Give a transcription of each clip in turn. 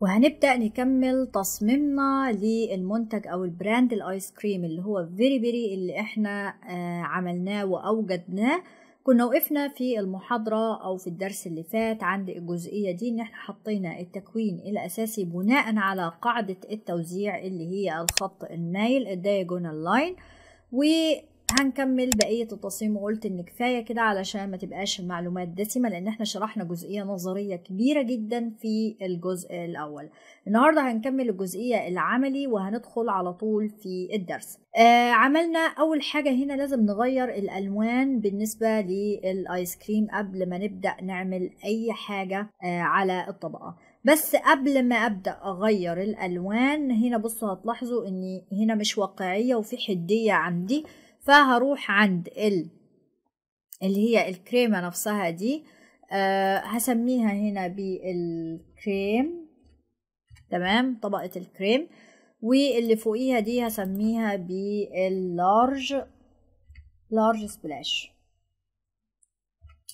وهنبدأ نكمل تصميمنا للمنتج أو البراند الآيس كريم اللي هو فيري بيري اللي احنا آه، عملناه وأوجدناه كنا وقفنا في المحاضرة أو في الدرس اللي فات عند الجزئية دي إن احنا حطينا التكوين الأساسي بناء على قاعدة التوزيع اللي هي الخط المايل الدايجونال لاين هنكمل بقية التصميم وقلت ان كفاية كده علشان ما تبقاش المعلومات دسمة لان احنا شرحنا جزئية نظرية كبيرة جدا في الجزء الاول النهاردة هنكمل الجزئية العملي وهندخل على طول في الدرس آه عملنا اول حاجة هنا لازم نغير الالوان بالنسبة للايس كريم قبل ما نبدأ نعمل اي حاجة آه على الطبقة بس قبل ما ابدا اغير الالوان هنا بصوا هتلاحظوا ان هنا مش واقعيه وفي حديه عندي فهروح عند ال اللي هي الكريمة نفسها دي أه هسميها هنا بالكريم تمام طبقة الكريم واللي فوقيها دي هسميها باللارج لارج سبلاش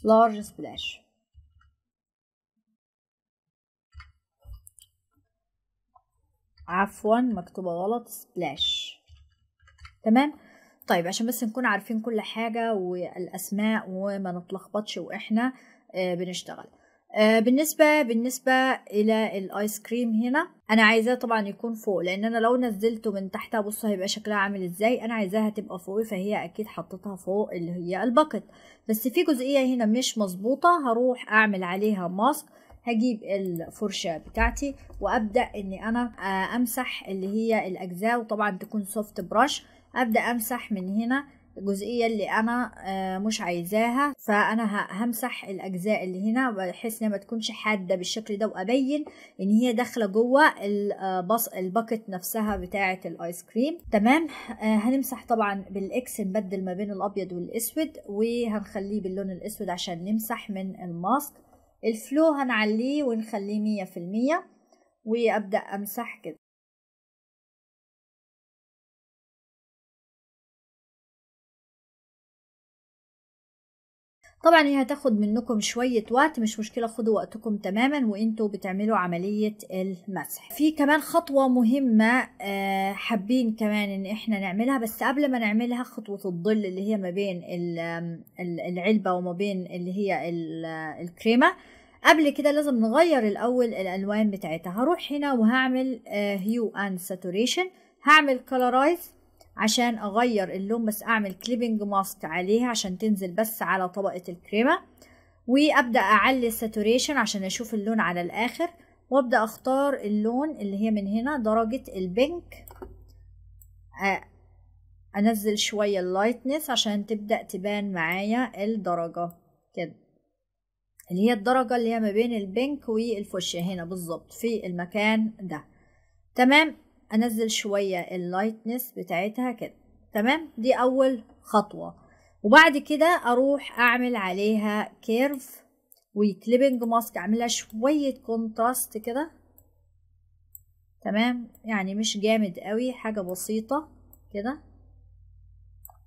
لارج سبلاش عفوا مكتوبة غلط سبلاش تمام طيب عشان بس نكون عارفين كل حاجة والأسماء وما نتلخبطش وإحنا آه، بنشتغل آه، بالنسبة بالنسبة إلى الآيس كريم هنا أنا عايزاه طبعا يكون فوق لأن أنا لو نزلته من تحتها بص هيبقى شكلها عامل إزاي أنا عايزاها تبقى فوق فهي أكيد حطيتها فوق اللي هي الباكت بس في جزئية هنا مش مظبوطة هروح أعمل عليها ماسك هجيب الفرشة بتاعتي وأبدأ إني أنا آه، أمسح اللي هي الأجزاء وطبعا تكون سوفت براش ابدا امسح من هنا الجزئية اللي أنا آه، مش عايزاها فأنا همسح الأجزاء اللي هنا بحيث إنها ما تكونش حادة بالشكل ده وأبين إن هي داخلة جوه البص آه، الباكت نفسها بتاعة الآيس كريم تمام آه، هنمسح طبعا بالإكس نبدل ما بين الأبيض والأسود وهنخليه باللون الأسود عشان نمسح من الماسك الفلو هنعليه ونخليه مية في المية وأبدأ أمسح كده طبعا هي هتاخد منكم شوية وقت مش مشكلة خدوا وقتكم تماما وانتوا بتعملوا عملية المسح في كمان خطوة مهمة آه، حابين كمان ان احنا نعملها بس قبل ما نعملها خطوة الظل اللي هي ما بين العلبة وما بين اللي هي آه، الكريمة قبل كده لازم نغير الاول الالوان بتاعتها هروح هنا وهعمل هيو اند ساتوريشن هعمل كلرايز عشان اغير اللون بس اعمل كليبنج ماسك عليها عشان تنزل بس على طبقة الكريمة وابدأ اعلي الساتوريشن عشان اشوف اللون على الاخر وابدأ اختار اللون اللي هي من هنا درجة البينك انزل شوية اللايتنس عشان تبدأ تبان معايا الدرجة كده اللي هي الدرجة اللي هي ما بين البينك والفوشيا هنا بالظبط في المكان ده تمام انزل شويه اللايتنس بتاعتها كده تمام دي اول خطوه وبعد كده اروح اعمل عليها كيرف وكليبنج ماسك اعملها شويه كونتراست كده تمام يعني مش جامد قوي حاجه بسيطه كده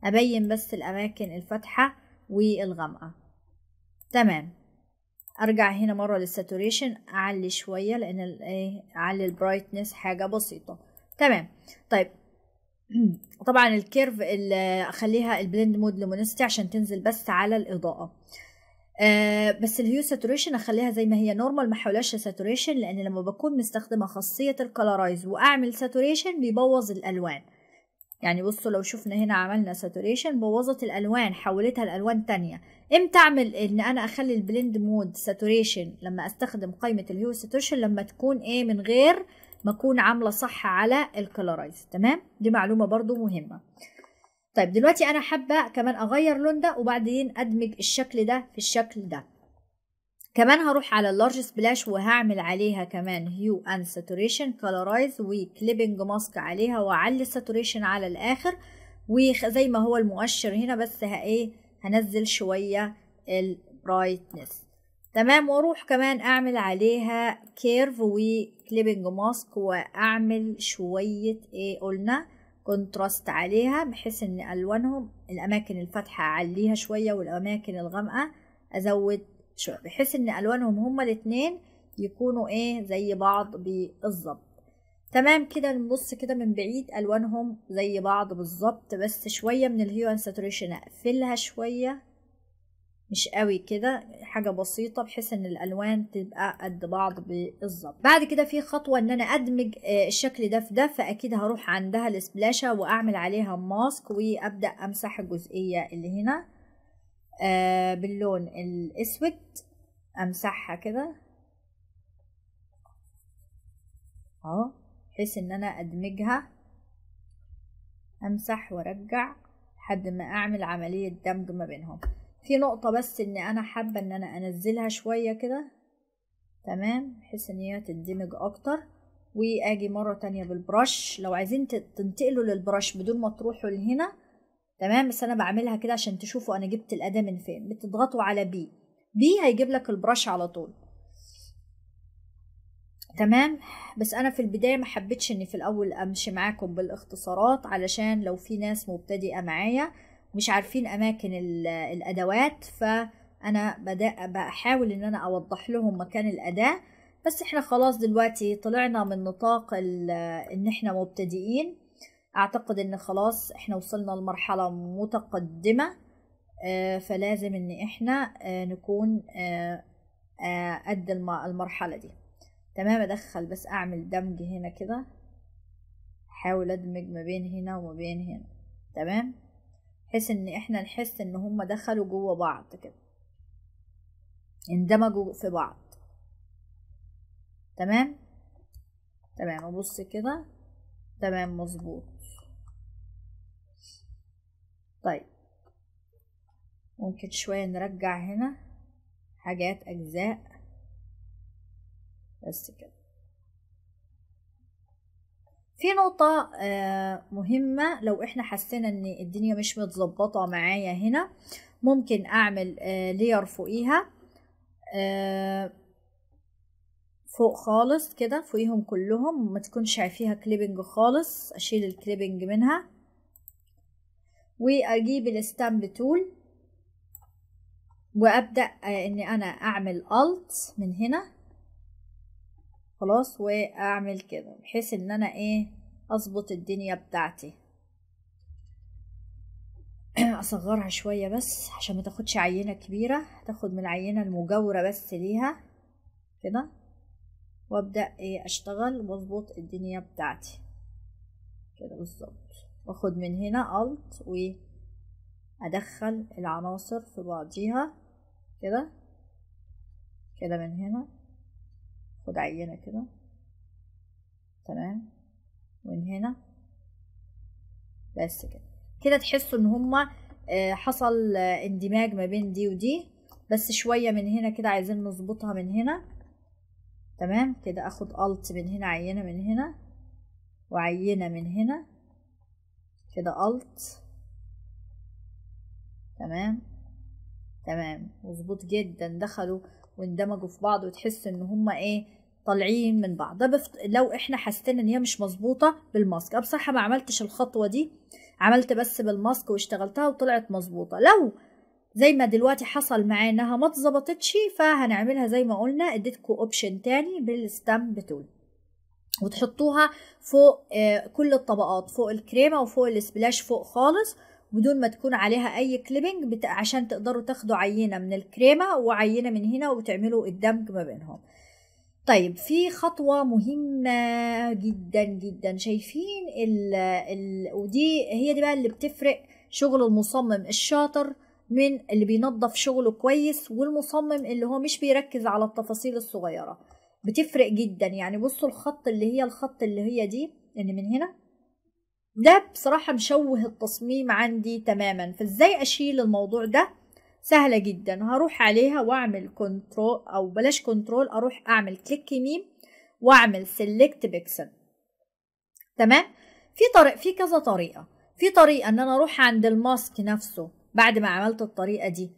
ابين بس الاماكن الفاتحه والغامقه تمام ارجع هنا مره للساتوريشن اعلي شويه لان إيه، اعلي البرايتنس حاجه بسيطه تمام طيب طبعا الكيرف اللي اخليها البلند مود لمونستي عشان تنزل بس على الاضاءه أه بس الهيو ساتوريشن اخليها زي ما هي نورمال ما احولهاش ساتوريشن لان لما بكون مستخدمه خاصيه الكلرايز واعمل ساتوريشن بيبوظ الالوان يعني بصوا لو شفنا هنا عملنا ساتوريشن بوظت الالوان حولتها لالوان تانية امتى اعمل ان انا اخلي البلند مود ساتوريشن لما استخدم قائمه الهيو ساتوريشن لما تكون ايه من غير ما اكون عامله صح على الكلارايز تمام دي معلومه برضو مهمه طيب دلوقتي انا حابه كمان اغير لون ده وبعدين ادمج الشكل ده في الشكل ده كمان هروح على اللارج سبلاش وهعمل عليها كمان هيو ان ساتوريشن كلارايز وكليبنج ماسك عليها واعلي الساتوريشن على الاخر وزي ما هو المؤشر هنا بس ايه هنزل شويه البرايتنس تمام واروح كمان اعمل عليها كيرف وكليبنج ماسك واعمل شوية ايه قلنا كونتراست عليها بحيث ان الوانهم الاماكن الفاتحة اعليها شوية والاماكن الغامقة ازود شوية بحيث ان الوانهم هما الاتنين يكونوا ايه زي بعض بالظبط تمام كده نبص كده من بعيد الوانهم زي بعض بالظبط بس شويه من الهيو ان ساتوريشن اقفلها شويه مش قوي كده حاجه بسيطه بحيث ان الالوان تبقى قد بعض بالظبط بعد كده في خطوه ان انا ادمج آه، الشكل ده في ده فاكيد هروح عندها السبلاشه واعمل عليها ماسك وابدا امسح الجزئيه اللي هنا آه، باللون الاسود امسحها كده اهو بحيث ان انا ادمجها امسح وارجع لحد ما اعمل عمليه دمج ما بينهم في نقطة بس ان انا حابة ان انا انزلها شوية كده تمام بحيث ان هي تندمج اكتر واجي مرة تانية بالبرش لو عايزين تنتقلوا للبرش بدون ما تروحوا لهنا تمام بس انا بعملها كده عشان تشوفوا انا جبت الاداة من فين بتضغطوا على بي بي هيجيب لك البرش على طول تمام بس انا في البدايه ما حبيتش اني في الاول امشي معاكم بالاختصارات علشان لو في ناس مبتدئه معايا مش عارفين اماكن الادوات فانا بدأ بحاول ان انا اوضح لهم مكان الاداه بس احنا خلاص دلوقتي طلعنا من نطاق ان احنا مبتدئين اعتقد ان خلاص احنا وصلنا لمرحله متقدمه آه، فلازم ان احنا آه، نكون آه، قد المرحله دي تمام ادخل بس اعمل دمج هنا كده احاول ادمج ما بين هنا وما بين هنا تمام بحيث ان احنا نحس ان هم دخلوا جوه بعض كده اندمجوا في بعض تمام تمام ابص كده تمام مظبوط طيب ممكن شوية نرجع هنا حاجات أجزاء بس كده في نقطة آه، مهمة لو احنا حسينا ان الدنيا مش متظبطة معايا هنا ممكن اعمل لير آه، فوقيها آه، فوق خالص كده فوقيهم كلهم ما تكونش فيها كليبنج خالص اشيل الكليبنج منها واجيب الستامب تول وابدا ان انا اعمل الت من هنا خلاص واعمل كده بحيث ان انا ايه اظبط الدنيا بتاعتي اصغرها شوية بس عشان ما تاخدش عينة كبيرة تاخد من العينة المجاورة بس ليها كده وابدأ ايه اشتغل واظبط الدنيا بتاعتي كده بالظبط واخد من هنا الت و ادخل العناصر في بعضيها كده كده من هنا خد عينة كده تمام ومن هنا بس كده كده تحسوا ان هما آه، حصل آه، اندماج ما بين دي ودي بس شوية من هنا كده عايزين نظبطها من هنا تمام كده اخد الت من هنا عينة من هنا وعينة من هنا كده الت تمام تمام مظبوط جدا دخلوا واندمجوا في بعض وتحسوا ان هما ايه طالعين من بعض ده بفت... لو احنا حسينا ان هي مش مظبوطه بالماسك انا بصراحه ما عملتش الخطوه دي عملت بس بالماسك واشتغلتها وطلعت مظبوطه لو زي ما دلوقتي حصل معايا انها ما اتظبطتش فهنعملها زي ما قلنا اديتكم اوبشن تاني بالستامب تول وتحطوها فوق آه، كل الطبقات فوق الكريمه وفوق السبلاش فوق خالص بدون ما تكون عليها اي كليبنج بت... عشان تقدروا تاخدوا عينه من الكريمه وعينه من هنا وتعملوا الدمج ما بينهم طيب في خطوة مهمة جدا جدا شايفين ال ال ودي هي دي بقى اللي بتفرق شغل المصمم الشاطر من اللي بينظف شغله كويس والمصمم اللي هو مش بيركز على التفاصيل الصغيرة بتفرق جدا يعني بصوا الخط اللي هي الخط اللي هي دي اللي يعني من هنا ده بصراحة مشوه التصميم عندي تماما فازاي اشيل الموضوع ده سهلة جدا هروح عليها واعمل كنترول او بلاش كنترول اروح اعمل كليك يمين واعمل سيلكت بيكسل تمام في طريق في كذا طريقة في طريقة ان انا اروح عند الماسك نفسه بعد ما عملت الطريقة دي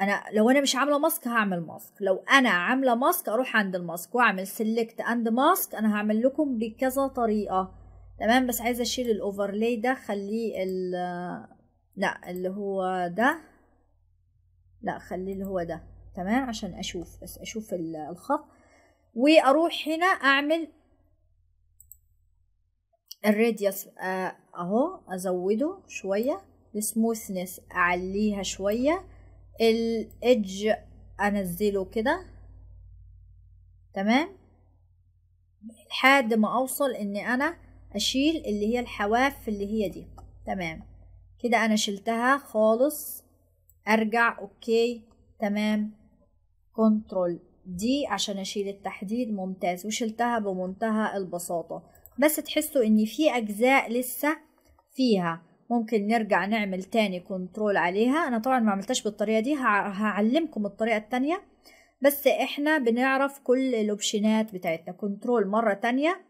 انا لو انا مش عامله ماسك هعمل ماسك لو انا عامله ماسك اروح عند الماسك واعمل سيلكت اند ماسك انا هعمل لكم بكذا طريقه تمام بس عايزه اشيل الاوفرلاي ده خليه ال لا اللي هو ده لا خليه اللي هو ده تمام عشان اشوف بس اشوف الخط واروح هنا اعمل الراديوس آه، اهو ازوده شويه السموثنس اعليها شويه الايدج انزله كده تمام لحد ما اوصل ان انا أشيل اللي هي الحواف اللي هي دي تمام كده أنا شلتها خالص أرجع أوكي تمام كنترول دي عشان أشيل التحديد ممتاز وشلتها بمنتهى البساطة بس تحسوا إن في أجزاء لسه فيها ممكن نرجع نعمل تاني كنترول عليها أنا طبعا ما عملتهاش بالطريقة دي هعلمكم الطريقة التانية بس احنا بنعرف كل الاوبشنات بتاعتنا كنترول مرة تانية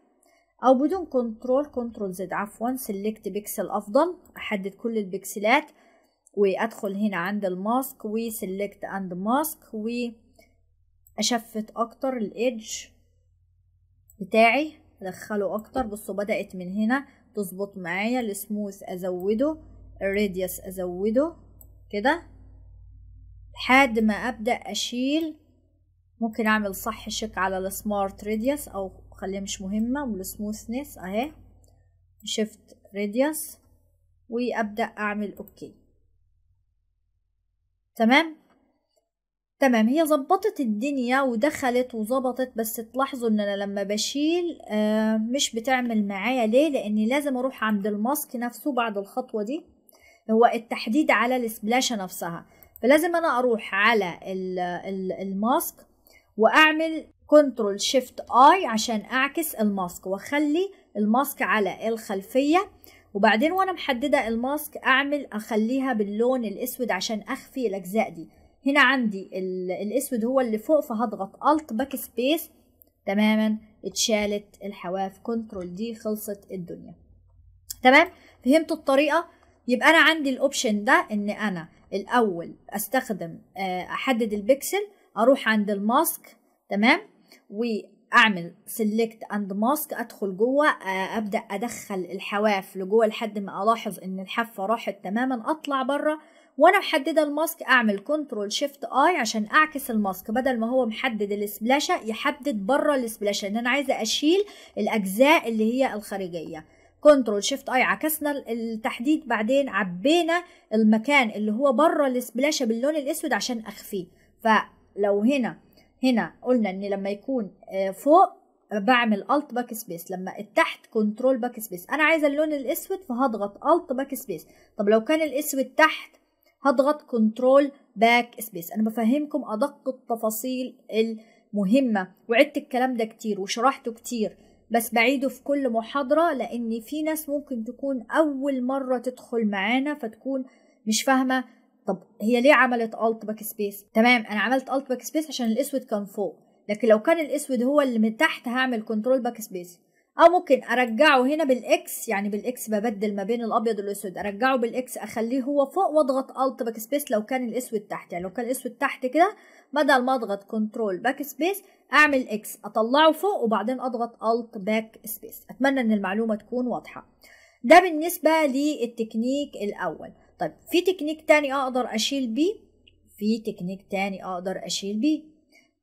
او بدون كنترول كنترول زد عفوا سيلكت بيكسل افضل احدد كل البكسلات وادخل هنا عند الماسك وسيلكت اند ماسك واشفت اكتر الايدج بتاعي ادخله اكتر بصوا بدأت من هنا تظبط معايا السموث ازوده الراديوس ازوده كده لحد ما ابدأ اشيل ممكن اعمل صح شيك على السمارت راديوس او وخليها مش مهمة والسموثنس اهي شيفت راديوس وابدأ اعمل اوكي تمام تمام هي ظبطت الدنيا ودخلت وظبطت بس تلاحظوا ان انا لما بشيل آه مش بتعمل معايا ليه لاني لازم اروح عند الماسك نفسه بعد الخطوة دي هو التحديد على السبلاشة نفسها فلازم انا اروح على الماسك واعمل كنترول شيفت اي عشان اعكس الماسك واخلي الماسك على الخلفيه وبعدين وانا محدده الماسك اعمل اخليها باللون الاسود عشان اخفي الاجزاء دي هنا عندي الاسود هو اللي فوق فهضغط الت باك سبيس تماما اتشالت الحواف كنترول دي خلصت الدنيا تمام فهمتوا الطريقه يبقى انا عندي الاوبشن ده ان انا الاول استخدم آه، احدد البكسل اروح عند الماسك تمام واعمل سيلكت اند ماسك ادخل جوه آه، ابدا ادخل الحواف لجوه لحد ما الاحظ ان الحافه راحت تماما اطلع بره وانا محدده الماسك اعمل كنترول شيفت اي عشان اعكس الماسك بدل ما هو محدد السبلاشه يحدد بره السبلاشه ان انا عايزه اشيل الاجزاء اللي هي الخارجيه كنترول شيفت اي عكسنا التحديد بعدين عبينا المكان اللي هو بره السبلاشه باللون الاسود عشان اخفيه فلو هنا هنا قلنا ان لما يكون آه، فوق آه، بعمل الت باك سبيس لما التحت كنترول باك سبيس انا عايزه اللون الاسود فهضغط الت باك سبيس طب لو كان الاسود تحت هضغط كنترول باك سبيس انا بفهمكم ادق التفاصيل المهمه وعدت الكلام ده كتير وشرحته كتير بس بعيده في كل محاضره لان في ناس ممكن تكون اول مره تدخل معانا فتكون مش فاهمه طب هي ليه عملت الت باك سبيس تمام انا عملت الت باك سبيس عشان الاسود كان فوق لكن لو كان الاسود هو اللي من تحت هعمل كنترول باك سبيس او ممكن ارجعه هنا بالاكس يعني بالاكس ببدل ما بين الابيض والاسود ارجعه بالاكس اخليه هو فوق واضغط الت باك سبيس لو كان الاسود تحت يعني لو كان الاسود تحت كده بدل ما اضغط كنترول باك سبيس اعمل اكس اطلعه فوق وبعدين اضغط الت باك سبيس اتمنى ان المعلومه تكون واضحه ده بالنسبه للتكنيك الاول طيب في تكنيك تاني اقدر اشيل بيه في تكنيك تاني اقدر اشيل بيه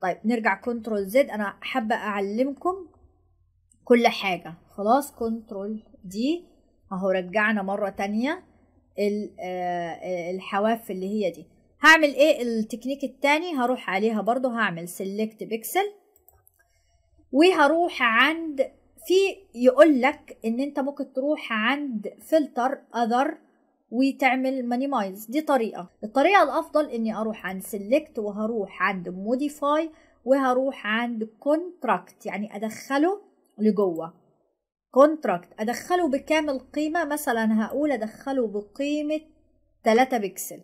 طيب نرجع كنترول زد انا حابه اعلمكم كل حاجه خلاص كنترول دي اهو رجعنا مره تانية آه، الحواف اللي هي دي هعمل ايه التكنيك التاني هروح عليها برضو هعمل سيلكت بيكسل وهروح عند في يقول لك ان انت ممكن تروح عند فلتر اذر وتعمل مانيمايز دي طريقة الطريقة الأفضل إني أروح عند سيلكت وهروح عند موديفاي وهروح عند كونتراكت يعني أدخله لجوه كونتراكت أدخله بكام القيمة مثلا هقول أدخله بقيمة 3 بكسل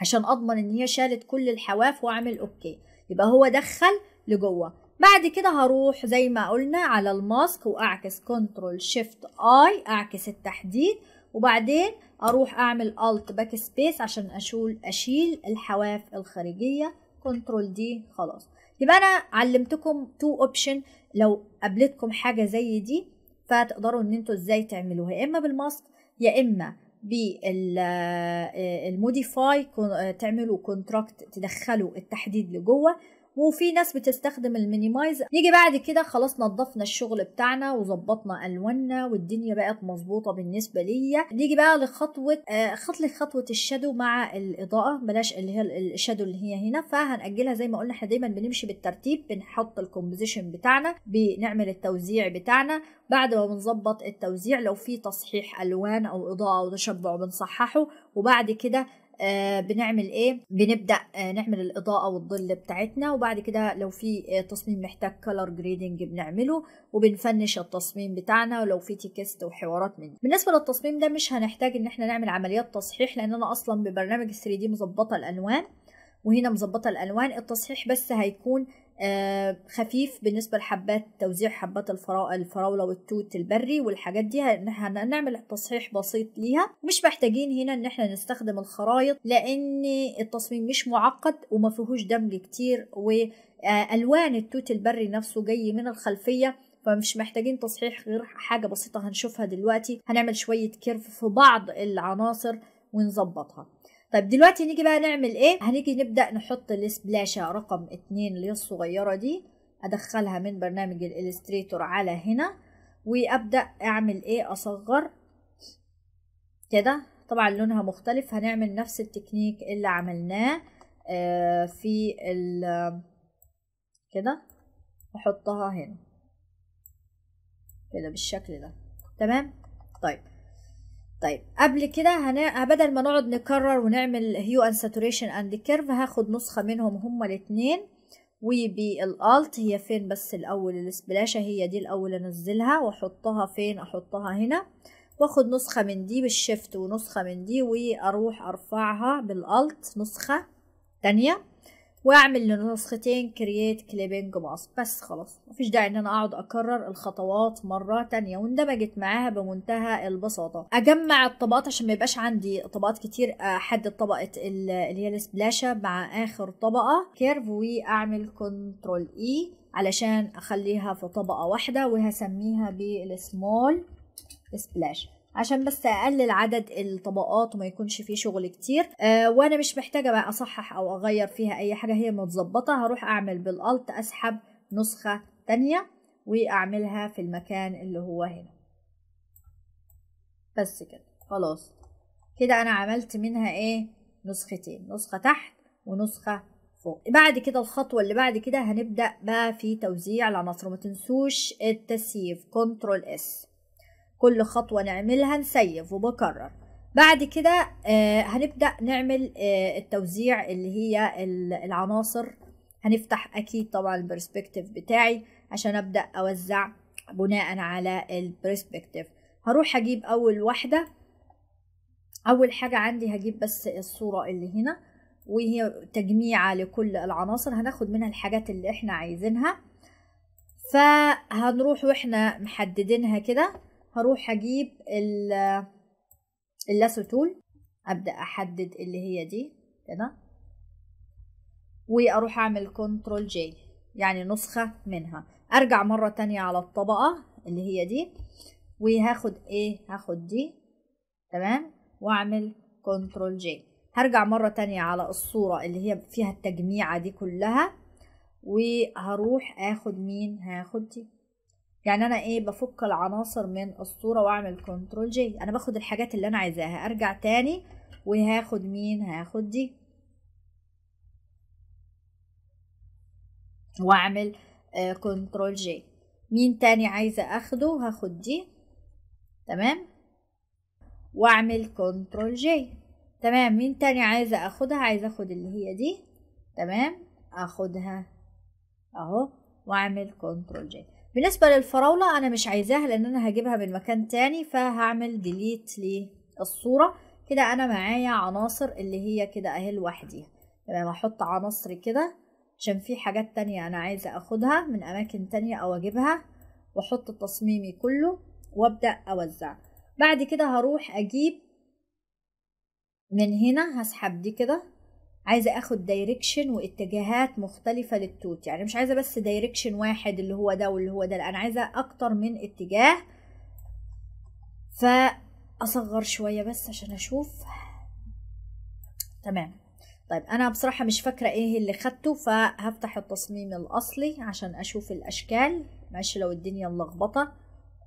عشان أضمن إن هي شالت كل الحواف وأعمل أوكي يبقى هو دخل لجوه بعد كده هروح زي ما قلنا على الماسك واعكس كنترول شيفت اي اعكس التحديد وبعدين اروح اعمل الت باك سبيس عشان اشول اشيل الحواف الخارجية كنترول دي خلاص يبقى انا علمتكم تو اوبشن لو قابلتكم حاجة زي دي فتقدروا ان انتوا ازاي تعملوها يا اما بالماسك يا اما بالموديفاي آه، آه، تعملوا كونتراكت تدخلوا التحديد لجوه وفي ناس بتستخدم المينيمايز نيجي بعد كده خلاص نظفنا الشغل بتاعنا وظبطنا الواننا والدنيا بقت مظبوطه بالنسبه ليا نيجي بقى لخطوه آه، خط لخطوه خطوه الشادو مع الاضاءه بلاش اللي هي الشادو اللي هي هنا فهنأجلها زي ما قلنا احنا دايما بنمشي بالترتيب بنحط الكومبوزيشن بتاعنا بنعمل التوزيع بتاعنا بعد ما بنظبط التوزيع لو في تصحيح الوان او اضاءه او تشبع بنصححه وبعد كده آه، بنعمل ايه بنبدا آه، نعمل الاضاءه والظل بتاعتنا وبعد كده لو في آه، تصميم محتاج كلر جريدنج بنعمله وبنفنش التصميم بتاعنا ولو في تكست وحوارات من بالنسبه للتصميم ده مش هنحتاج ان احنا نعمل عمليات تصحيح لان انا اصلا ببرنامج 3 دي مظبطه الالوان وهنا مظبطه الالوان التصحيح بس هيكون آه، خفيف بالنسبة لحبات توزيع حبات الفراولة والتوت البري والحاجات دي هنعمل تصحيح بسيط ليها مش محتاجين هنا ان احنا نستخدم الخرايط لان التصميم مش معقد وما فيهوش دمج كتير والوان التوت البري نفسه جاي من الخلفيه فمش محتاجين تصحيح غير حاجة بسيطة هنشوفها دلوقتي هنعمل شوية كيرف في بعض العناصر ونظبطها طيب دلوقتي نيجي بقى نعمل ايه هنيجي نبدا نحط السبلاشة رقم اتنين اللي هي الصغيره دي ادخلها من برنامج الالستريتور على هنا وابدا اعمل ايه اصغر كده طبعا لونها مختلف هنعمل نفس التكنيك اللي عملناه آه في ال كده نحطها هنا كده بالشكل ده تمام طيب طيب قبل كده هن... بدل ما نقعد نكرر ونعمل هيو ان ساتوريشن اند كيرف هاخد نسخه منهم هما الاثنين وبي الالت هي فين بس الاول السبلاشه هي دي الاول انزلها واحطها فين احطها هنا واخد نسخه من دي بالشيفت ونسخه من دي واروح ارفعها بالالت نسخه تانية واعمل لنسختين كرييت كليبنج باص بس خلاص مفيش داعي ان انا اقعد اكرر الخطوات مره تانية واندمجت معاها بمنتهى البساطه اجمع الطبقات عشان ما يبقاش عندي طبقات كتير احدد طبقه اللي هي السبلاشه مع اخر طبقه كيرف واعمل كنترول اي علشان اخليها في طبقه واحده وهسميها بالسمول سبلاش عشان بس اقلل عدد الطبقات وما يكونش فيه شغل كتير أه وانا مش محتاجه بقى اصحح او اغير فيها اي حاجه هي متظبطه هروح اعمل بالالت اسحب نسخه تانية واعملها في المكان اللي هو هنا بس كده خلاص كده انا عملت منها ايه نسختين نسخه تحت ونسخه فوق بعد كده الخطوه اللي بعد كده هنبدا بقى في توزيع العناصر ما تنسوش التسييف كنترول اس كل خطوة نعملها نسيف وبكرر بعد كده آه، هنبدأ نعمل آه، التوزيع اللي هي العناصر هنفتح أكيد طبعا البرسبكتيف بتاعي عشان أبدأ أوزع بناء على البرسبكتيف هروح أجيب أول واحدة أول حاجة عندي هجيب بس الصورة اللي هنا وهي تجميعة لكل العناصر هناخد منها الحاجات اللي احنا عايزينها فهنروح واحنا محددينها كده هروح اجيب اللاسو تول ابدا احدد اللي هي دي كده واروح اعمل كنترول جي يعني نسخة منها ارجع مرة تانية على الطبقة اللي هي دي وهاخد ايه هاخد دي تمام واعمل كنترول جي هرجع مرة تانية على الصورة اللي هي فيها التجميعة دي كلها وهروح اخد مين هاخد دي يعني انا ايه بفك العناصر من الصوره واعمل كنترول جي انا باخد الحاجات اللي انا عايزاها ارجع تاني وهاخد مين هاخد دي واعمل كنترول آه، جي مين تاني عايزه اخده هاخد دي تمام واعمل كنترول جي تمام مين تاني عايزه اخدها عايزه اخد اللي هي دي تمام اخدها اهو واعمل كنترول جي بالنسبة للفراولة أنا مش عايزاها لأن أنا هجيبها من مكان تاني فهعمل ديليت للصورة كده أنا معايا عناصر اللي هي كده أهي لوحديها تمام هحط عناصر كده عشان في حاجات تانية أنا عايزة أخدها من أماكن تانية أو أجيبها وأحط تصميمي كله وأبدأ أوزع بعد كده هروح أجيب من هنا هسحب دي كده عايزه اخد دايركشن واتجاهات مختلفه للتوت يعني مش عايزه بس دايركشن واحد اللي هو ده واللي هو ده لا انا عايزه اكتر من اتجاه فاصغر شويه بس عشان اشوف تمام طيب انا بصراحه مش فاكره ايه اللي خدته فهفتح التصميم الاصلي عشان اشوف الاشكال معلش لو الدنيا ملخبطه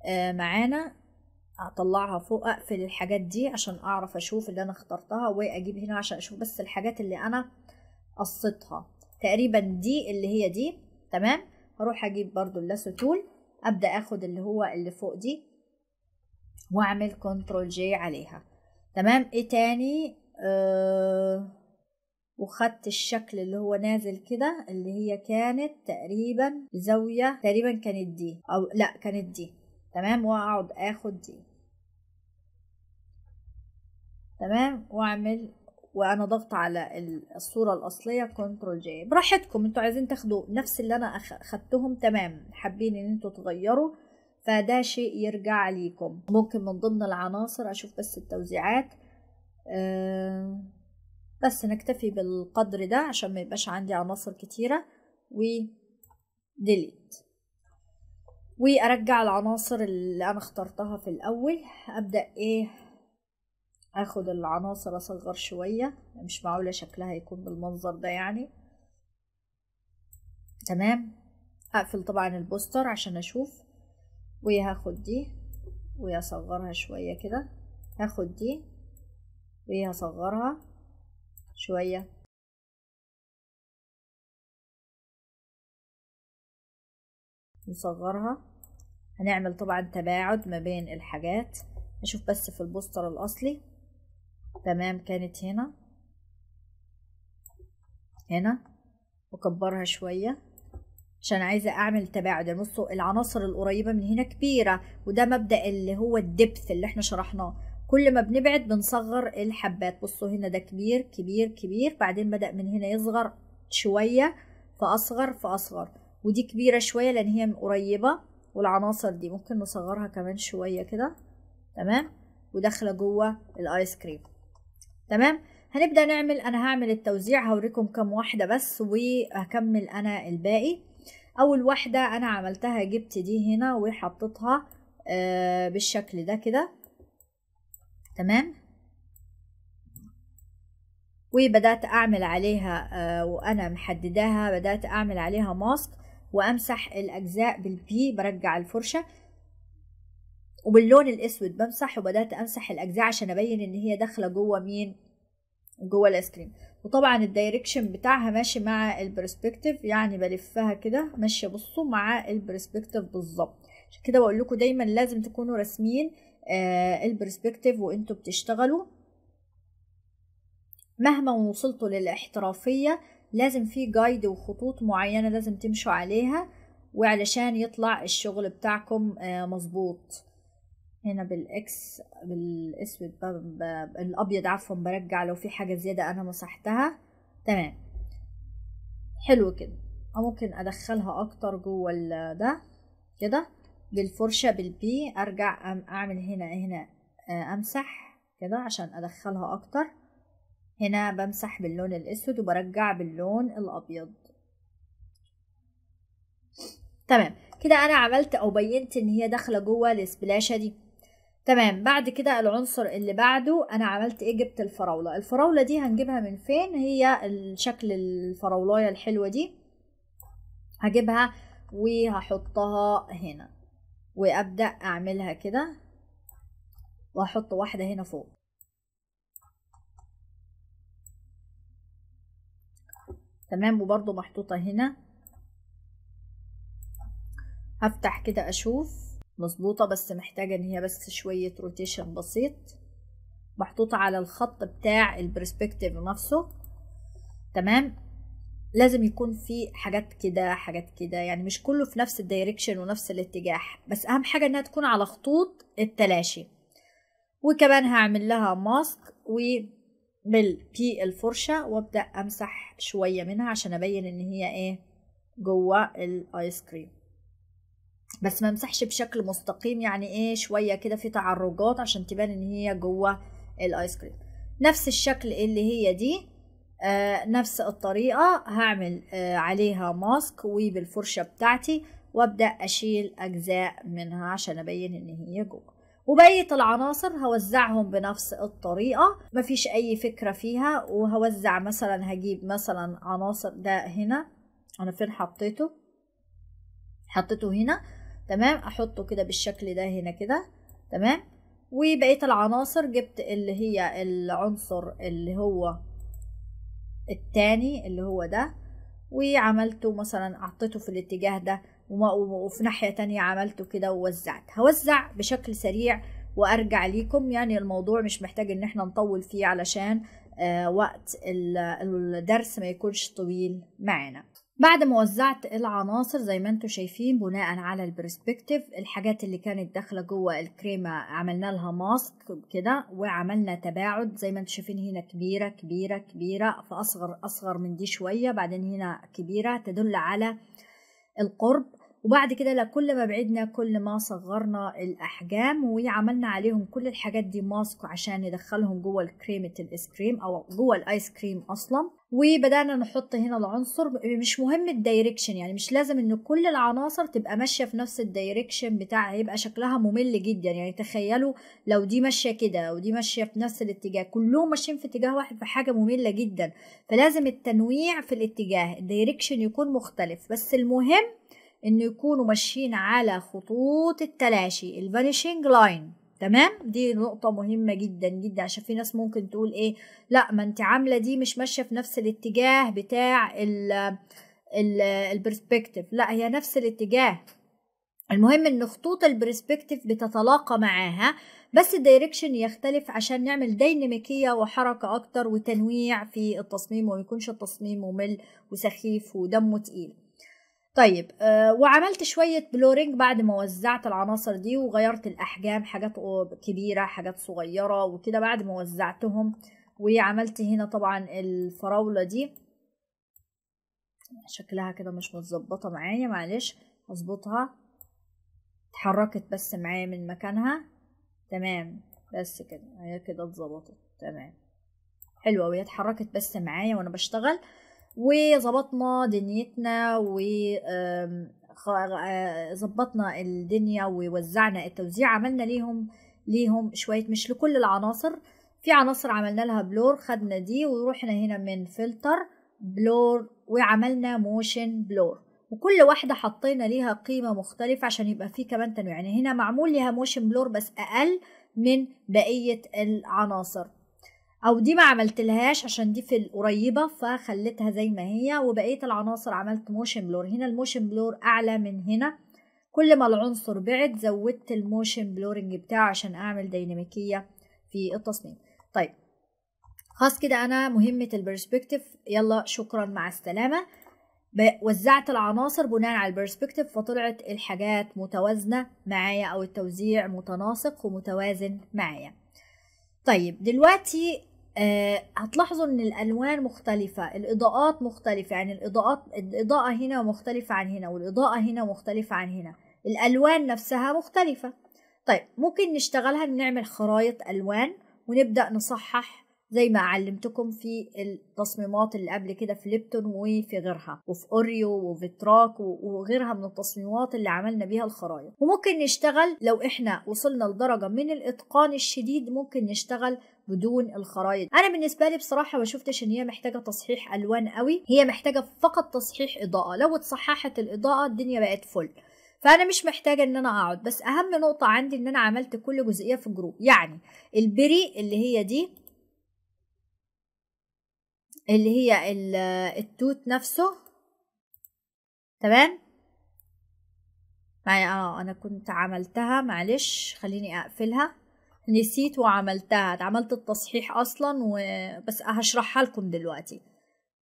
آه، معانا اطلعها فوق اقفل الحاجات دي عشان اعرف اشوف اللي انا اخترتها واجيب هنا عشان اشوف بس الحاجات اللي انا قصيتها تقريبا دي اللي هي دي تمام هروح اجيب برضو اللاسو تول ابدا اخد اللي هو اللي فوق دي واعمل كنترول جي عليها تمام ايه تاني أه وخدت الشكل اللي هو نازل كده اللي هي كانت تقريبا زاوية تقريبا كانت دي او لا كانت دي تمام واقعد اخد دي تمام واعمل وانا ضغط على الصورة الاصلية كنترول جي براحتكم انتوا عايزين تاخدوا نفس اللي انا اخدتهم تمام حابين ان انتوا تغيروا فده شيء يرجع ليكم ممكن من ضمن العناصر اشوف بس التوزيعات أه بس نكتفي بالقدر ده عشان ما يبقاش عندي عناصر كتيرة و ديليت وارجع العناصر اللي انا اخترتها في الاول ابدا ايه اخد العناصر اصغر شوية مش معقولة شكلها يكون بالمنظر ده يعني تمام هقفل طبعا البوستر عشان اشوف وهاخد دي وهصغرها شوية كده هاخد دي وهصغرها شوية نصغرها هنعمل طبعا تباعد ما بين الحاجات نشوف بس في البوستر الأصلي تمام كانت هنا هنا وكبرها شوية عشان عايزة أعمل تباعد يعني بصوا العناصر القريبة من هنا كبيرة وده مبدأ اللي هو الدبث اللي احنا شرحناه كل ما بنبعد بنصغر الحبات بصوا هنا ده كبير كبير كبير بعدين بدأ من هنا يصغر شوية فأصغر فأصغر ودي كبيرة شوية لأن هي قريبة والعناصر دي ممكن نصغرها كمان شوية كده تمام وداخلة جوه الآيس كريم تمام هنبدأ نعمل أنا هعمل التوزيع هوريكم كم واحدة بس وهكمل أنا الباقي أول واحدة أنا عملتها جبت دي هنا وحطيتها آه، بالشكل ده كده تمام وبدأت أعمل عليها آه، وأنا محدداها بدأت أعمل عليها ماسك وأمسح الأجزاء بالبي برجع الفرشة وباللون الاسود بمسح وبدات امسح الاجزاء عشان ابين ان هي داخله جوه مين جوه الايس كريم وطبعا الدايركشن بتاعها ماشي مع البرسبكتيف يعني بلفها كده ماشيه بصوا مع البرسبكتيف بالظبط عشان كده بقول لكم دايما لازم تكونوا راسمين آه البرسبكتيف وانتوا بتشتغلوا مهما وصلتوا للاحترافيه لازم في جايد وخطوط معينه لازم تمشوا عليها وعلشان يطلع الشغل بتاعكم آه مظبوط هنا بالاكس بالاسود الابيض عفوا برجع لو في حاجه زياده انا مسحتها تمام حلو كده ممكن ادخلها اكتر جوه ده كده بالفرشه بالبي ارجع اعمل هنا هنا آه، امسح كده عشان ادخلها اكتر هنا بمسح باللون الاسود وبرجع باللون الابيض تمام كده انا عملت او بينت ان هي داخله جوه السبلاشه دي تمام بعد كده العنصر اللي بعده انا عملت ايه جبت الفراولة الفراولة دي هنجيبها من فين هي الشكل الفراولاية الحلوة دي هجيبها وهحطها هنا وابدأ اعملها كده وهحط واحدة هنا فوق تمام وبرضو محطوطة هنا هفتح كده اشوف مظبوطة بس محتاجة ان هي بس شوية روتيشن بسيط محطوطة على الخط بتاع البرسبكتيف نفسه تمام لازم يكون في حاجات كده حاجات كده يعني مش كله في نفس الدايركشن ونفس الاتجاه بس اهم حاجة انها تكون على خطوط التلاشي وكمان هعمل لها ماسك بالبي الفرشة وابدأ امسح شوية منها عشان ابين ان هي ايه جوه الايس كريم بس ما مسحش بشكل مستقيم يعني ايه شويه كده في تعرجات عشان تبان ان هي جوه الايس كريم نفس الشكل اللي هي دي آه نفس الطريقه هعمل آه عليها ماسك وبالفرشه بتاعتي وابدا اشيل اجزاء منها عشان ابين ان هي جوه وبقيه العناصر هوزعهم بنفس الطريقه مفيش اي فكره فيها وهوزع مثلا هجيب مثلا عناصر ده هنا انا فين حطيته حطيته هنا تمام احطه كده بالشكل ده هنا كده تمام وبقيه العناصر جبت اللي هي العنصر اللي هو التاني اللي هو ده وعملته مثلا اعطيته في الاتجاه ده وفي ناحية تانية عملته كده ووزعت هوزع بشكل سريع وارجع ليكم يعني الموضوع مش محتاج ان احنا نطول فيه علشان آه وقت الدرس ما يكونش طويل معانا بعد ما وزعت العناصر زي ما انتم شايفين بناء على البرسبكتيف الحاجات اللي كانت داخله جوه الكريمه عملنا لها ماسك كده وعملنا تباعد زي ما انتم شايفين هنا كبيره كبيره كبيره فاصغر اصغر من دي شويه بعدين هنا كبيره تدل على القرب وبعد كده لا كل ما بعدنا كل ما صغرنا الاحجام وعملنا عليهم كل الحاجات دي ماسك عشان ندخلهم جوه كريمه الايس كريم او جوه الايس كريم اصلا وبدانا نحط هنا العنصر مش مهم الدايركشن يعني مش لازم ان كل العناصر تبقى ماشيه في نفس الدايركشن بتاع هيبقى شكلها ممل جدا يعني تخيلوا لو دي ماشيه كده ودي ماشيه في نفس الاتجاه كلهم ماشيين في اتجاه واحد في حاجه ممله جدا فلازم التنويع في الاتجاه الدايركشن يكون مختلف بس المهم انه يكونوا ماشيين على خطوط التلاشي الفانيشنج لاين تمام دي نقطة مهمة جدا جدا عشان في ناس ممكن تقول ايه لا ما انت عاملة دي مش ماشية في نفس الاتجاه بتاع ال البرسبكتيف لا هي نفس الاتجاه المهم ان خطوط البرسبكتيف بتتلاقى معاها بس الدايركشن يختلف عشان نعمل ديناميكية وحركة اكتر وتنويع في التصميم وما يكونش التصميم ممل وسخيف ودمه تقيل طيب آه، وعملت شوية بلورينج بعد ما وزعت العناصر دي وغيرت الأحجام حاجات كبيرة حاجات صغيرة وكده بعد ما وزعتهم وعملت هنا طبعا الفراولة دي شكلها كده مش متظبطة معايا معلش هظبطها اتحركت بس معايا من مكانها تمام بس كده هي كده اتظبطت تمام حلوة وهي اتحركت بس معايا وانا بشتغل آه وظبطنا دنيتنا و آه، ظبطنا الدنيا ووزعنا التوزيع عملنا ليهم ليهم شوية مش لكل العناصر في عناصر عملنا لها بلور خدنا دي ورحنا هنا من فلتر بلور وعملنا موشن بلور وكل واحدة حطينا ليها قيمة مختلفة عشان يبقى فيه كمان تنويع يعني هنا معمول ليها موشن بلور بس أقل من بقية العناصر او دي ما عملتلهاش عشان دي في القريبه فخليتها زي ما هي وبقيه العناصر عملت موشن بلور هنا الموشن بلور اعلى من هنا كل ما العنصر بعد زودت الموشن بلورنج بتاعه عشان اعمل ديناميكيه في التصميم طيب خلاص كده انا مهمه البرسبكتيف يلا شكرا مع السلامه وزعت العناصر بناء على البرسبكتيف فطلعت الحاجات متوازنه معايا او التوزيع متناسق ومتوازن معايا طيب دلوقتي آه، هتلاحظوا ان الالوان مختلفة الاضاءات مختلفة يعني الاضاءات الاضاءة هنا مختلفة عن هنا والاضاءة هنا مختلفة عن هنا الالوان نفسها مختلفة طيب ممكن نشتغلها نعمل خرايط الوان ونبدأ نصحح زي ما علمتكم في التصميمات اللي قبل كده في ليبتون وفي غيرها وفي اوريو وفيتراك وغيرها من التصميمات اللي عملنا بيها الخرايط وممكن نشتغل لو احنا وصلنا لدرجه من الاتقان الشديد ممكن نشتغل بدون الخرايط انا بالنسبه لي بصراحه ما شفتش ان هي محتاجه تصحيح الوان قوي هي محتاجه فقط تصحيح اضاءه لو اتصححت الاضاءه الدنيا بقت فل فانا مش محتاجه ان انا اقعد بس اهم نقطه عندي ان انا عملت كل جزئيه في جروب يعني البري اللي هي دي اللي هي التوت نفسه تمام معايا اه انا كنت عملتها معلش خليني اقفلها نسيت وعملتها عملت التصحيح اصلا وبس هشرحها لكم دلوقتي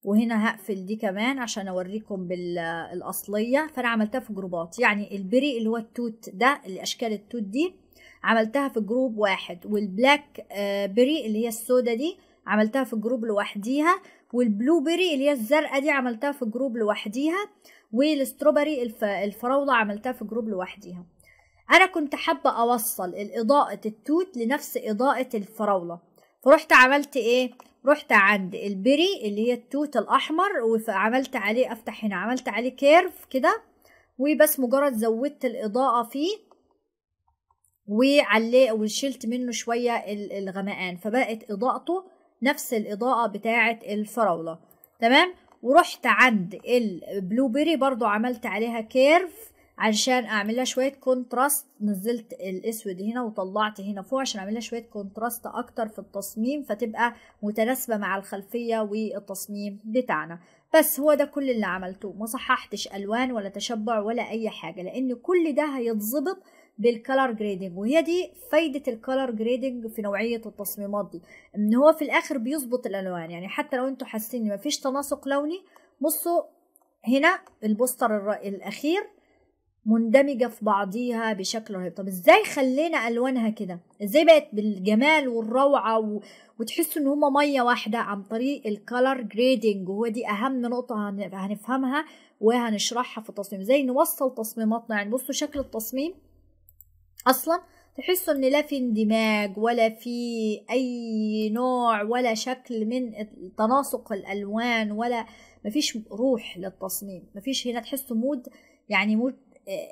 وهنا هقفل دي كمان عشان اوريكم بالاصليه فانا عملتها في جروبات يعني البري اللي هو التوت ده الاشكال التوت دي عملتها في جروب واحد والبلاك آه، بري اللي هي السودا دي عملتها في جروب لوحديها والبلو بيري اللي هي الزرقاء دي عملتها في جروب لوحديها والستروبري الفراوله عملتها في جروب لوحديها أنا كنت حابة أوصل الإضاءة التوت لنفس إضاءة الفراولة فروحت عملت إيه؟ رحت عند البري اللي هي التوت الأحمر وعملت عليه أفتح هنا عملت عليه كيرف كده وبس مجرد زودت الإضاءة فيه وعليه وشلت منه شوية الغمقان فبقت إضاءته نفس الإضاءة بتاعة الفراولة تمام ورحت عند البلو بيري برضو عملت عليها كيرف علشان اعمل لها شويه كونتراست نزلت الاسود هنا وطلعت هنا فوق عشان اعمل لها شويه كونتراست اكتر في التصميم فتبقى متناسبه مع الخلفيه والتصميم بتاعنا بس هو ده كل اللي عملته ما صححتش الوان ولا تشبع ولا اي حاجه لان كل ده هيتظبط بالكلر جريدنج وهي دي فايده الكلر جريدنج في نوعيه التصميمات دي ان هو في الاخر بيظبط الالوان يعني حتى لو انتوا حاسين ان مفيش تناسق لوني بصوا هنا البوستر الاخير مندمجه في بعضيها بشكل رهيب طب ازاي خلينا الوانها كده ازاي بقت بالجمال والروعه و... وتحسوا ان هما ميه واحده عن طريق الكالر جريدنج وهو دي اهم نقطه هن... هنفهمها وهنشرحها في التصميم ازاي نوصل تصميماتنا يعني بصوا شكل التصميم اصلا تحسوا ان لا في اندماج ولا في اي نوع ولا شكل من تناسق الالوان ولا مفيش روح للتصميم مفيش هنا تحسوا مود يعني مود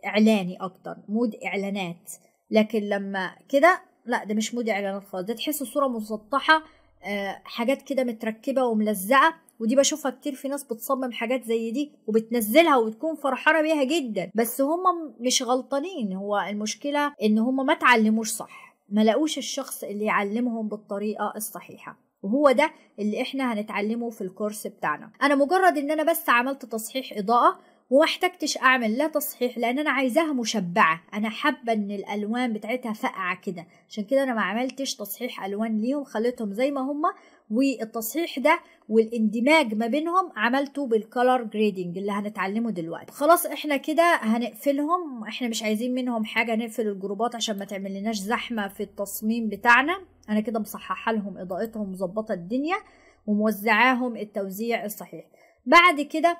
اعلاني اكتر مود اعلانات لكن لما كده لا ده مش مود اعلانات خالص ده تحسه صوره مسطحه آه، حاجات كده متركبه وملزقه ودي بشوفها كتير في ناس بتصمم حاجات زي دي وبتنزلها وبتكون فرحانه بيها جدا بس هم مش غلطانين هو المشكله ان هم ما اتعلموش صح ما لقوش الشخص اللي يعلمهم بالطريقه الصحيحه وهو ده اللي احنا هنتعلمه في الكورس بتاعنا انا مجرد ان انا بس عملت تصحيح اضاءه وما احتجتش اعمل لا تصحيح لان انا عايزاها مشبعه انا حابه ان الالوان بتاعتها فقعه كده عشان كده انا ما عملتش تصحيح الوان ليهم خليتهم زي ما هما والتصحيح ده والاندماج ما بينهم عملته بالكولر جريدنج اللي هنتعلمه دلوقتي خلاص احنا كده هنقفلهم احنا مش عايزين منهم حاجه نقفل الجروبات عشان ما تعمل لناش زحمه في التصميم بتاعنا انا كده مصححه لهم اضاءتهم مظبطه الدنيا وموزعاهم التوزيع الصحيح بعد كده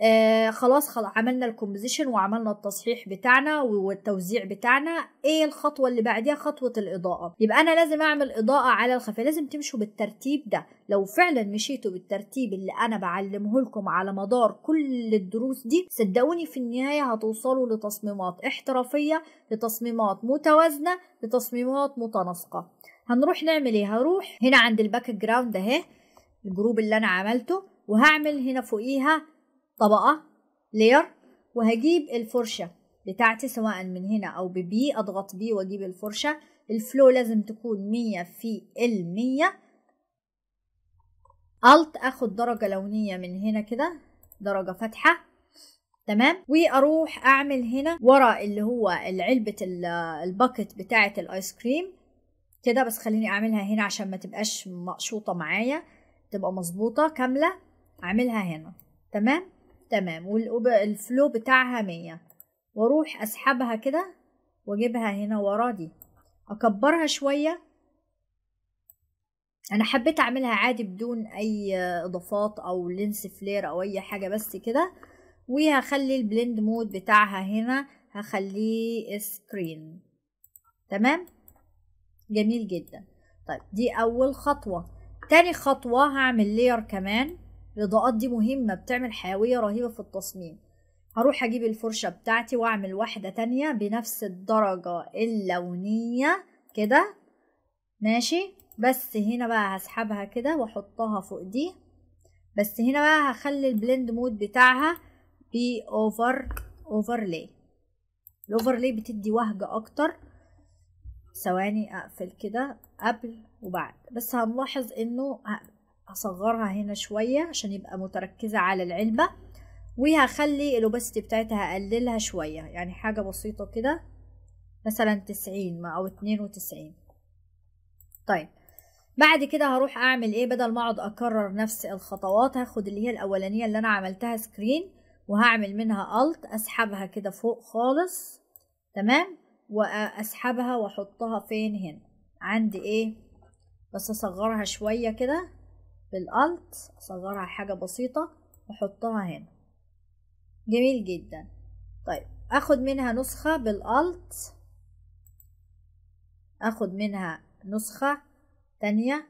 آه خلاص خلاص عملنا الكومبوزيشن وعملنا التصحيح بتاعنا والتوزيع بتاعنا ايه الخطوه اللي بعديها خطوه الاضاءه يبقى انا لازم اعمل اضاءه على الخفيه لازم تمشوا بالترتيب ده لو فعلا مشيتوا بالترتيب اللي انا بعلمه لكم على مدار كل الدروس دي صدقوني في النهايه هتوصلوا لتصميمات احترافيه لتصميمات متوازنه لتصميمات متناسقه هنروح نعمل ايه هروح هنا عند الباك جراوند اهي الجروب اللي انا عملته وهعمل هنا فوقيها طبقة لير وهجيب الفرشة بتاعتي سواء من هنا أو ببي أضغط بي وأجيب الفرشة الفلو لازم تكون مية في المية ألت أخد درجة لونية من هنا كده درجة فاتحة تمام واروح اعمل هنا ورا اللي هو علبه الباكت بتاعه الايس كريم كده بس خليني اعملها هنا عشان ما تبقاش مقشوطه معايا تبقى مظبوطه كامله اعملها هنا تمام تمام والفلو بتاعها مية واروح اسحبها كده واجيبها هنا ورا دي اكبرها شوية انا حبيت اعملها عادي بدون اي اضافات او لينس فلير او اي حاجة بس كده وهخلي البلند مود بتاعها هنا هخليه سكرين تمام جميل جدا طيب دي اول خطوة تاني خطوة هعمل لير كمان الإضاءات دي مهمة بتعمل حيوية رهيبة في التصميم هروح أجيب الفرشة بتاعتي وأعمل واحدة تانية بنفس الدرجة اللونية كده ماشي بس هنا بقى هسحبها كده وأحطها فوق دي بس هنا بقى هخلي البلند مود بتاعها بي اوفر اوفرلاي الاوفرلاي بتدي وهجة اكتر ثواني اقفل كده قبل وبعد بس هنلاحظ انه هصغرها هنا شوية عشان يبقى متركزة على العلبة وهخلي الاوباسيتي بتاعتها اقللها شوية يعني حاجة بسيطة كده مثلا تسعين او اتنين وتسعين طيب بعد كده هروح اعمل ايه بدل ما اقعد اكرر نفس الخطوات هاخد اللي هي الاولانية اللي انا عملتها سكرين وهعمل منها الت اسحبها كده فوق خالص تمام واسحبها واحطها فين هنا عندي ايه بس اصغرها شوية كده بالالت اصغرها حاجة بسيطة واحطها هنا جميل جدا طيب اخد منها نسخة بالالت اخد منها نسخة تانية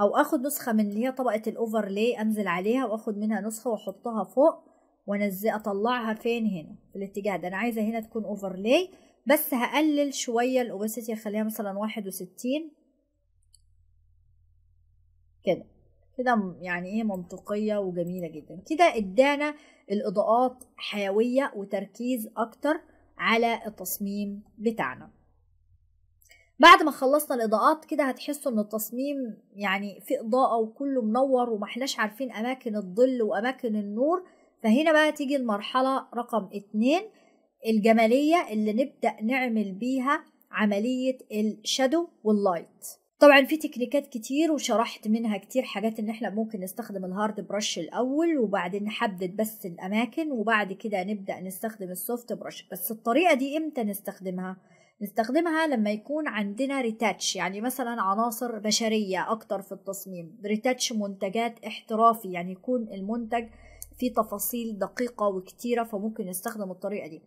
او اخد نسخة من اللي هي طبقة الاوفرلاي انزل عليها واخد منها نسخة واحطها فوق وانزل اطلعها فين هنا في الاتجاه ده انا عايزة هنا تكون اوفرلاي بس هقلل شوية الاوباسيتي اخليها مثلا واحد وستين كده كده يعني ايه منطقية وجميلة جدا كده ادانا الاضاءات حيوية وتركيز اكتر على التصميم بتاعنا بعد ما خلصنا الاضاءات كده هتحسوا ان التصميم يعني في اضاءة وكله منور ومحناش عارفين اماكن الظل واماكن النور فهنا بقى تيجي المرحلة رقم اتنين الجمالية اللي نبدأ نعمل بيها عملية الشادو واللايت طبعا في تكنيكات كتير وشرحت منها كتير حاجات ان احنا ممكن نستخدم الهارد برش الاول وبعدين نحدد بس الاماكن وبعد كده نبدا نستخدم السوفت برش بس الطريقه دي امتى نستخدمها نستخدمها لما يكون عندنا ريتاتش يعني مثلا عناصر بشريه اكتر في التصميم ريتاتش منتجات احترافي يعني يكون المنتج فيه تفاصيل دقيقه وكتيره فممكن نستخدم الطريقه دي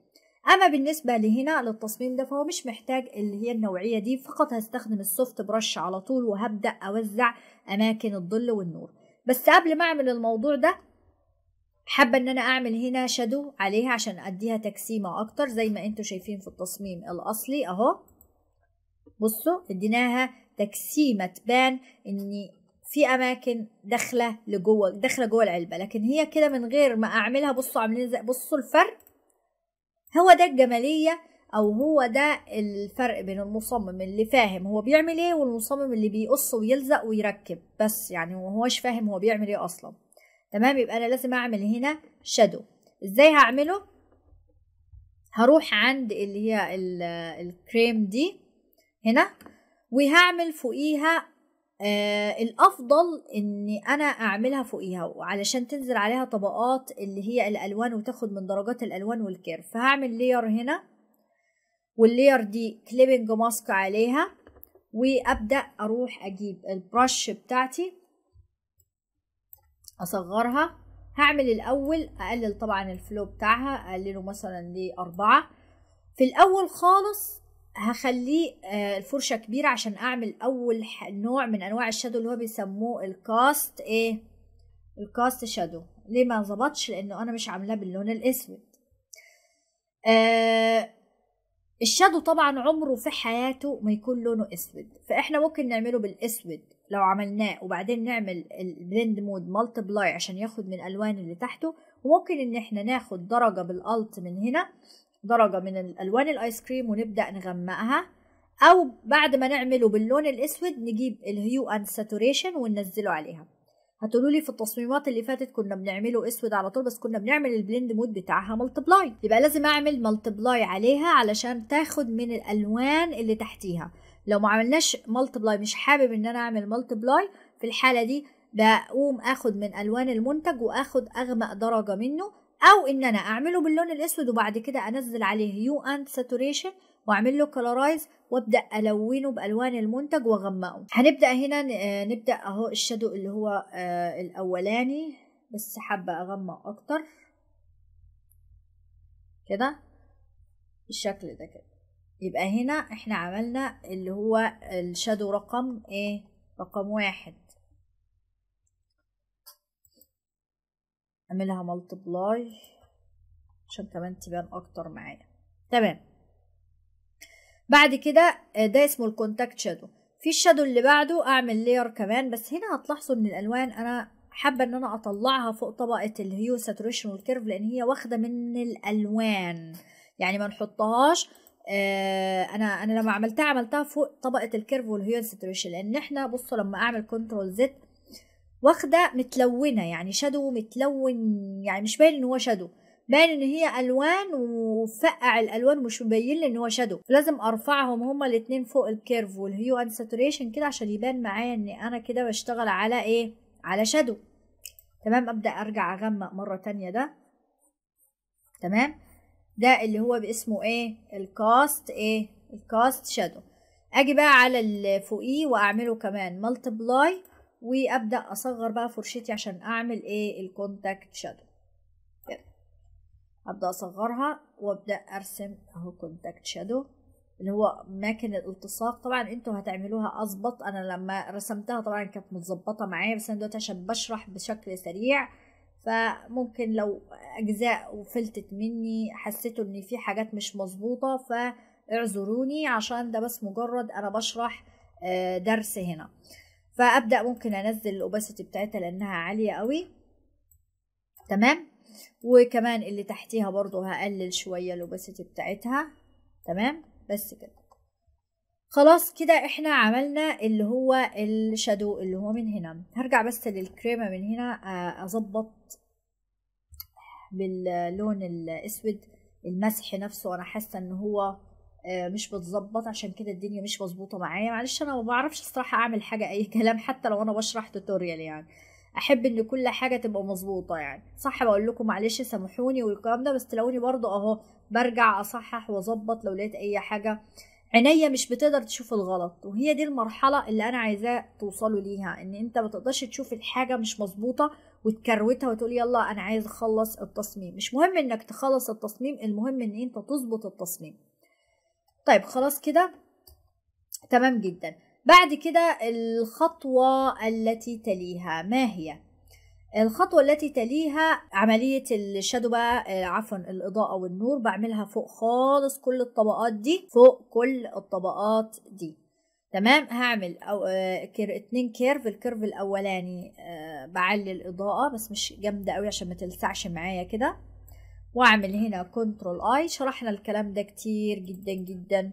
اما بالنسبه لهنا للتصميم ده فهو مش محتاج اللي هي النوعيه دي فقط هستخدم السوفت برش على طول وهبدا اوزع اماكن الظل والنور بس قبل ما اعمل الموضوع ده حابه ان انا اعمل هنا شادو عليها عشان اديها تجسيمه اكتر زي ما انتوا شايفين في التصميم الاصلي اهو بصوا اديناها تجسيمه تبان ان في اماكن داخله لجوه داخله جوه العلبه لكن هي كده من غير ما اعملها بصوا عاملين زي بصوا الفرق هو ده الجمالية أو هو ده الفرق بين المصمم اللي فاهم هو بيعمل إيه والمصمم اللي بيقص ويلزق ويركب بس يعني هوش فاهم هو بيعمل إيه أصلا تمام يبقى أنا لازم أعمل هنا شادو إزاي هعمله هروح عند اللي هي الكريم دي هنا وهعمل فوقيها آه الافضل ان انا اعملها فوقيها وعلشان تنزل عليها طبقات اللي هي الالوان وتاخد من درجات الالوان والكيرف فهعمل لير هنا واللير دي كليبنج ماسك عليها وابدا اروح اجيب البرش بتاعتي اصغرها هعمل الاول اقلل طبعا الفلو بتاعها اقلله مثلا لاربعة في الاول خالص هخليه الفرشه آه، كبيره عشان اعمل اول نوع من انواع الشادو اللي هو بيسموه الكاست ايه الكاست شادو ليه ما ظبطش لانه انا مش عاملاه باللون الاسود آه الشادو طبعا عمره في حياته ما يكون لونه اسود فاحنا ممكن نعمله بالاسود لو عملناه وبعدين نعمل البلند مود ملتي عشان ياخد من الالوان اللي تحته وممكن ان احنا ناخد درجه بالالت من هنا درجة من الألوان الآيس كريم ونبدأ نغمقها أو بعد ما نعمله باللون الأسود نجيب الهيو أند ساتوريشن وننزله عليها هتقولوا لي في التصميمات اللي فاتت كنا بنعمله اسود على طول بس كنا بنعمل البليند مود بتاعها ملتبلاي يبقى لازم اعمل ملتبلاي عليها علشان تاخد من الالوان اللي تحتيها لو ما عملناش ملتبلاي مش حابب ان انا اعمل ملتبلاي في الحاله دي بقوم اخد من الوان المنتج واخد اغمق درجه منه او ان انا اعمله باللون الاسود وبعد كده انزل عليه يو اند ساتوريشن واعمل له كلرايز وابدا الونه بالوان المنتج واغمقه هنبدا هنا آه، نبدا اهو الشادو اللي هو آه، الاولاني بس حابه اغمق اكتر كده بالشكل ده كده يبقى هنا احنا عملنا اللي هو الشادو رقم ايه رقم واحد اعملها ملتبلاي عشان كمان تبان اكتر معايا تمام بعد كده آه، ده اسمه الكونتاكت شادو في الشادو اللي بعده اعمل لير كمان بس هنا هتلاحظوا ان الالوان انا حابه ان انا اطلعها فوق طبقه الهيو ساتوريشن والكيرف لان هي واخده من الالوان يعني ما نحطهاش آه، انا انا لما عملتها عملتها فوق طبقه الكيرف والهيو ساتوريشن لان احنا بصوا لما اعمل كنترول زد واخدة متلونة يعني شادو متلون يعني مش باين ان هو شادو باين ان هي الوان وفقع الالوان مش مبين لي ان هو شادو لازم ارفعهم هما الاتنين فوق الكيرف والهيو اند ساتوريشن كده عشان يبان معايا ان انا كده بشتغل على ايه على شادو تمام ابدا ارجع اغمق مره تانية ده تمام ده اللي هو باسمه ايه الكاست ايه الكاست شادو اجي بقى على اللي فوقيه واعمله كمان ملتبلاي وابدا اصغر بقى فرشتي عشان اعمل ايه الكونتاكت شادو كده ابدا اصغرها وابدا ارسم اهو كونتاكت شادو اللي هو اماكن الالتصاق طبعا انتوا هتعملوها اظبط انا لما رسمتها طبعا كانت متظبطه معايا بس انا دلوقتي عشان بشرح بشكل سريع فممكن لو اجزاء وفلتت مني حسيتوا ان في حاجات مش مظبوطه فاعذروني عشان ده بس مجرد انا بشرح آه، درس هنا فابدا ممكن انزل الاوباسيتي بتاعتها لانها عاليه قوي تمام وكمان اللي تحتيها برضو هقلل شويه الاوباسيتي بتاعتها تمام بس كده خلاص كده احنا عملنا اللي هو الشادو اللي هو من هنا هرجع بس للكريمه من هنا آه، اظبط باللون الاسود المسح نفسه انا حاسه ان هو آه، مش بتظبط عشان كده الدنيا مش مظبوطه معايا معلش انا ما بعرفش الصراحه اعمل حاجه اي كلام حتى لو انا بشرح توتوريال يعني احب ان كل حاجه تبقى مظبوطه يعني صح بقول لكم معلش سامحوني والكلام ده بس تلاقوني برضو اهو برجع اصحح واظبط لو لقيت اي حاجه عينيا مش بتقدر تشوف الغلط وهي دي المرحله اللي انا عايزاه توصلوا ليها ان انت ما تقدرش تشوف الحاجه مش مظبوطه وتكروتها وتقول يلا انا عايز اخلص التصميم مش مهم انك تخلص التصميم المهم ان انت تظبط التصميم طيب خلاص كده تمام جدا بعد كده الخطوة التي تليها ما هي؟ الخطوة التي تليها عملية الشادو بقى آه، عفوا الإضاءة والنور بعملها فوق خالص كل الطبقات دي فوق كل الطبقات دي تمام هعمل أو آه، كير اتنين كيرف الكيرف الأولاني آه، بعلي الإضاءة بس مش جامدة قوي عشان ما تلسعش معايا كده واعمل هنا كنترول اي شرحنا الكلام ده كتير جدا جدا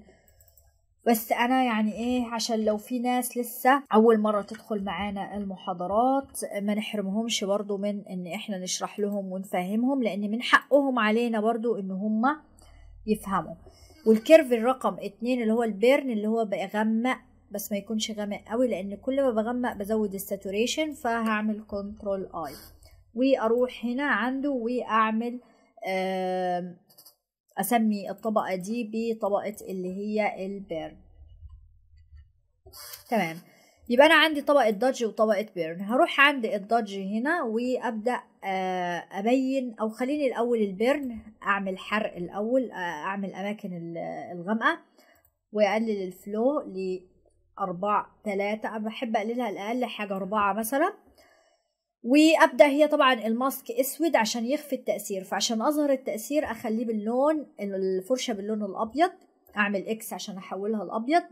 بس انا يعني ايه عشان لو في ناس لسه اول مره تدخل معانا المحاضرات ما نحرمهمش برضو من ان احنا نشرح لهم ونفهمهم لان من حقهم علينا برضو ان هم يفهموا والكيرف الرقم اتنين اللي هو البيرن اللي هو بغمق بس ما يكونش غامق قوي لان كل ما بغمق بزود الساتوريشن فهعمل كنترول اي واروح هنا عنده واعمل أسمي الطبقة دي بطبقة اللي هي البيرن تمام يبقى أنا عندي طبقة دادج وطبقة بيرن هروح عند الدادج هنا وأبدأ آه، أبين أو خليني الأول البيرن أعمل حرق الأول آه، أعمل أماكن الغامقة وأقلل الفلو لأربع تلاتة بحب أقللها الأقل حاجة أربعة مثلا وابدا هي طبعا الماسك اسود عشان يخفي التاثير فعشان اظهر التاثير اخليه باللون الفرشه باللون الابيض اعمل اكس عشان احولها لابيض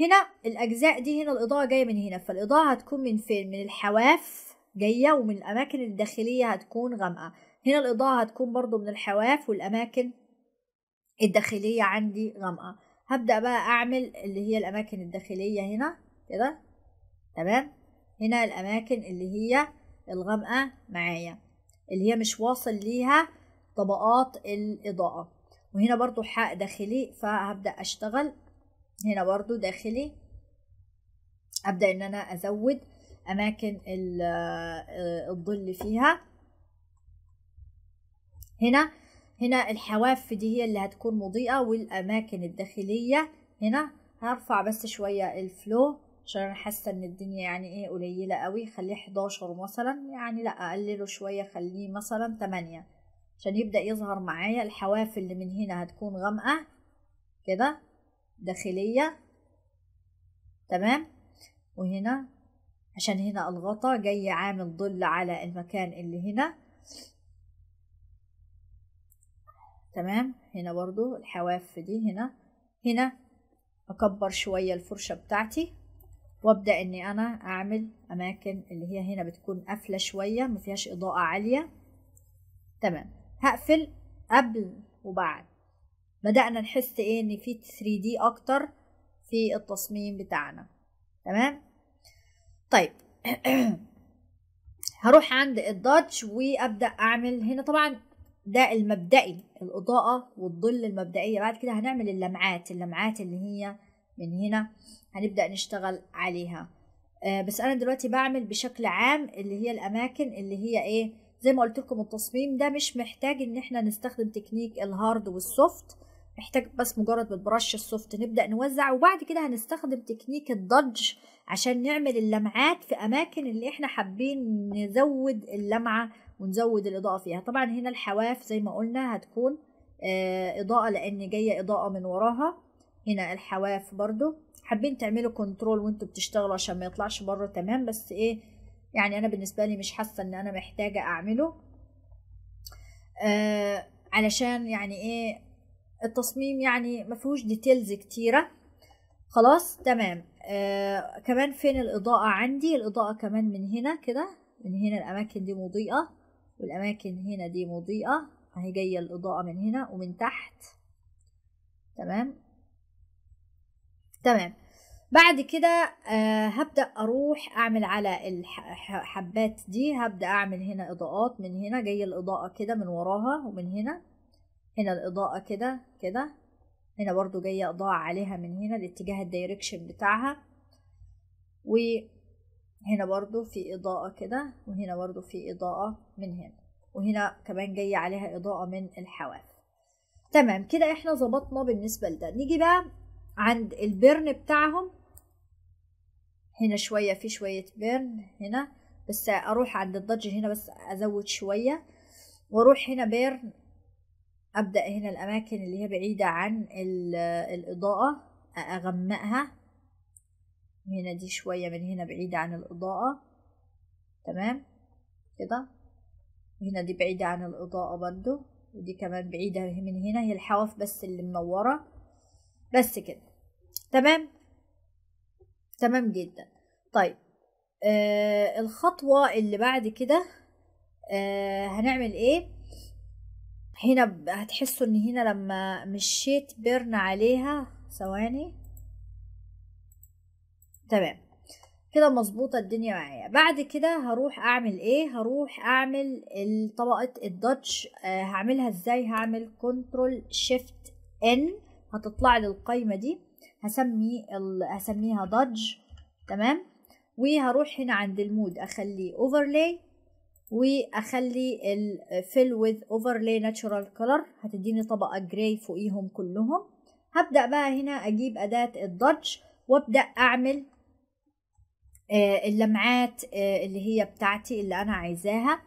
هنا الاجزاء دي هنا الاضاءه جايه من هنا فالاضاءه هتكون من فين من الحواف جايه ومن الاماكن الداخليه هتكون غامقه هنا الاضاءه هتكون برضو من الحواف والاماكن الداخليه عندي غامقه هبدا بقى اعمل اللي هي الاماكن الداخليه هنا كده تمام هنا الأماكن اللي هي الغامقة معايا اللي هي مش واصل ليها طبقات الإضاءة وهنا برضو حق داخلي فهبدأ أشتغل هنا برضو داخلي أبدأ إن أنا أزود أماكن آه، الظل فيها هنا هنا الحواف دي هي اللي هتكون مضيئة والأماكن الداخلية هنا هرفع بس شوية الفلو عشان انا حاسه ان الدنيا يعني ايه قليله قوي خليه 11 مثلا يعني لا اقلله شويه خليه مثلا 8 عشان يبدا يظهر معايا الحواف اللي من هنا هتكون غامقه كده داخليه تمام وهنا عشان هنا الغطا جاي عامل ظل على المكان اللي هنا تمام هنا برضو الحواف دي هنا هنا اكبر شويه الفرشه بتاعتي وابدأ اني انا اعمل اماكن اللي هي هنا بتكون قافلة شوية مفيهاش اضاءة عالية تمام هقفل قبل وبعد بدأنا نحس ايه ان في 3D اكتر في التصميم بتاعنا تمام طيب هروح عند الداتش وابدأ اعمل هنا طبعا ده المبدئي الإضاءة والظل المبدئية بعد كده هنعمل اللمعات اللمعات اللي هي من هنا هنبدأ نشتغل عليها آه، بس انا دلوقتي بعمل بشكل عام اللي هي الاماكن اللي هي ايه زي ما قلت لكم التصميم ده مش محتاج ان احنا نستخدم تكنيك الهارد والسوفت محتاج بس مجرد بالبرش السوفت نبدا نوزع وبعد كده هنستخدم تكنيك الضج عشان نعمل اللمعات في اماكن اللي احنا حابين نزود اللمعه ونزود الاضاءه فيها طبعا هنا الحواف زي ما قلنا هتكون آه، اضاءه لان جايه اضاءه من وراها هنا الحواف برضو حابين تعملوا كنترول وانتوا بتشتغلوا عشان ما يطلعش بره تمام بس ايه يعني انا بالنسبه لي مش حاسه ان انا محتاجه اعمله آه علشان يعني ايه التصميم يعني ما فيهوش ديتيلز كتيره خلاص تمام آه كمان فين الاضاءه عندي الاضاءه كمان من هنا كده من هنا الاماكن دي مضيئه والاماكن هنا دي مضيئه اهي جايه الاضاءه من هنا ومن تحت تمام تمام بعد كده آه، هبدأ أروح أعمل على الحبات دي هبدأ أعمل هنا إضاءات من هنا جاي الإضاءة كده من وراها ومن هنا هنا الإضاءة كده كده هنا برضو جاية إضاءة عليها من هنا الاتجاه الدايركشن بتاعها وهنا برضو في إضاءة كده وهنا برضو في إضاءة من هنا وهنا كمان جاية عليها إضاءة من الحواف تمام كده احنا ظبطنا بالنسبة لده نيجي بقى عند البرن بتاعهم هنا شوية في شوية بيرن هنا بس اروح عند الضج هنا بس ازود شوية واروح هنا بيرن ابدأ هنا الاماكن اللي هي بعيدة عن الاضاءة اغمقها هنا دي شوية من هنا بعيدة عن الاضاءة تمام كده هنا دي بعيدة عن الاضاءة برضو ودي كمان بعيدة من هنا هي الحواف بس اللي منورة بس كده تمام تمام جدا طيب آه الخطوة اللي بعد كده آه هنعمل ايه هنا هتحسوا ان هنا لما مشيت بيرن عليها ثواني تمام كده مظبوطة الدنيا معايا بعد كده هروح اعمل ايه هروح اعمل طبقة الدتش آه هعملها ازاي هعمل كنترول شيفت ان هتطلع لي القايمة دي هسمي ال... هسميها ضج تمام وهروح هنا عند المود اخليه overlay واخلي الفيل وذ اوفرلاي ناتشورال كلر هتديني طبقه جراي فوقيهم كلهم هبدا بقى هنا اجيب اداه الضج وابدا اعمل آه، اللمعات آه، اللي هي بتاعتي اللي انا عايزاها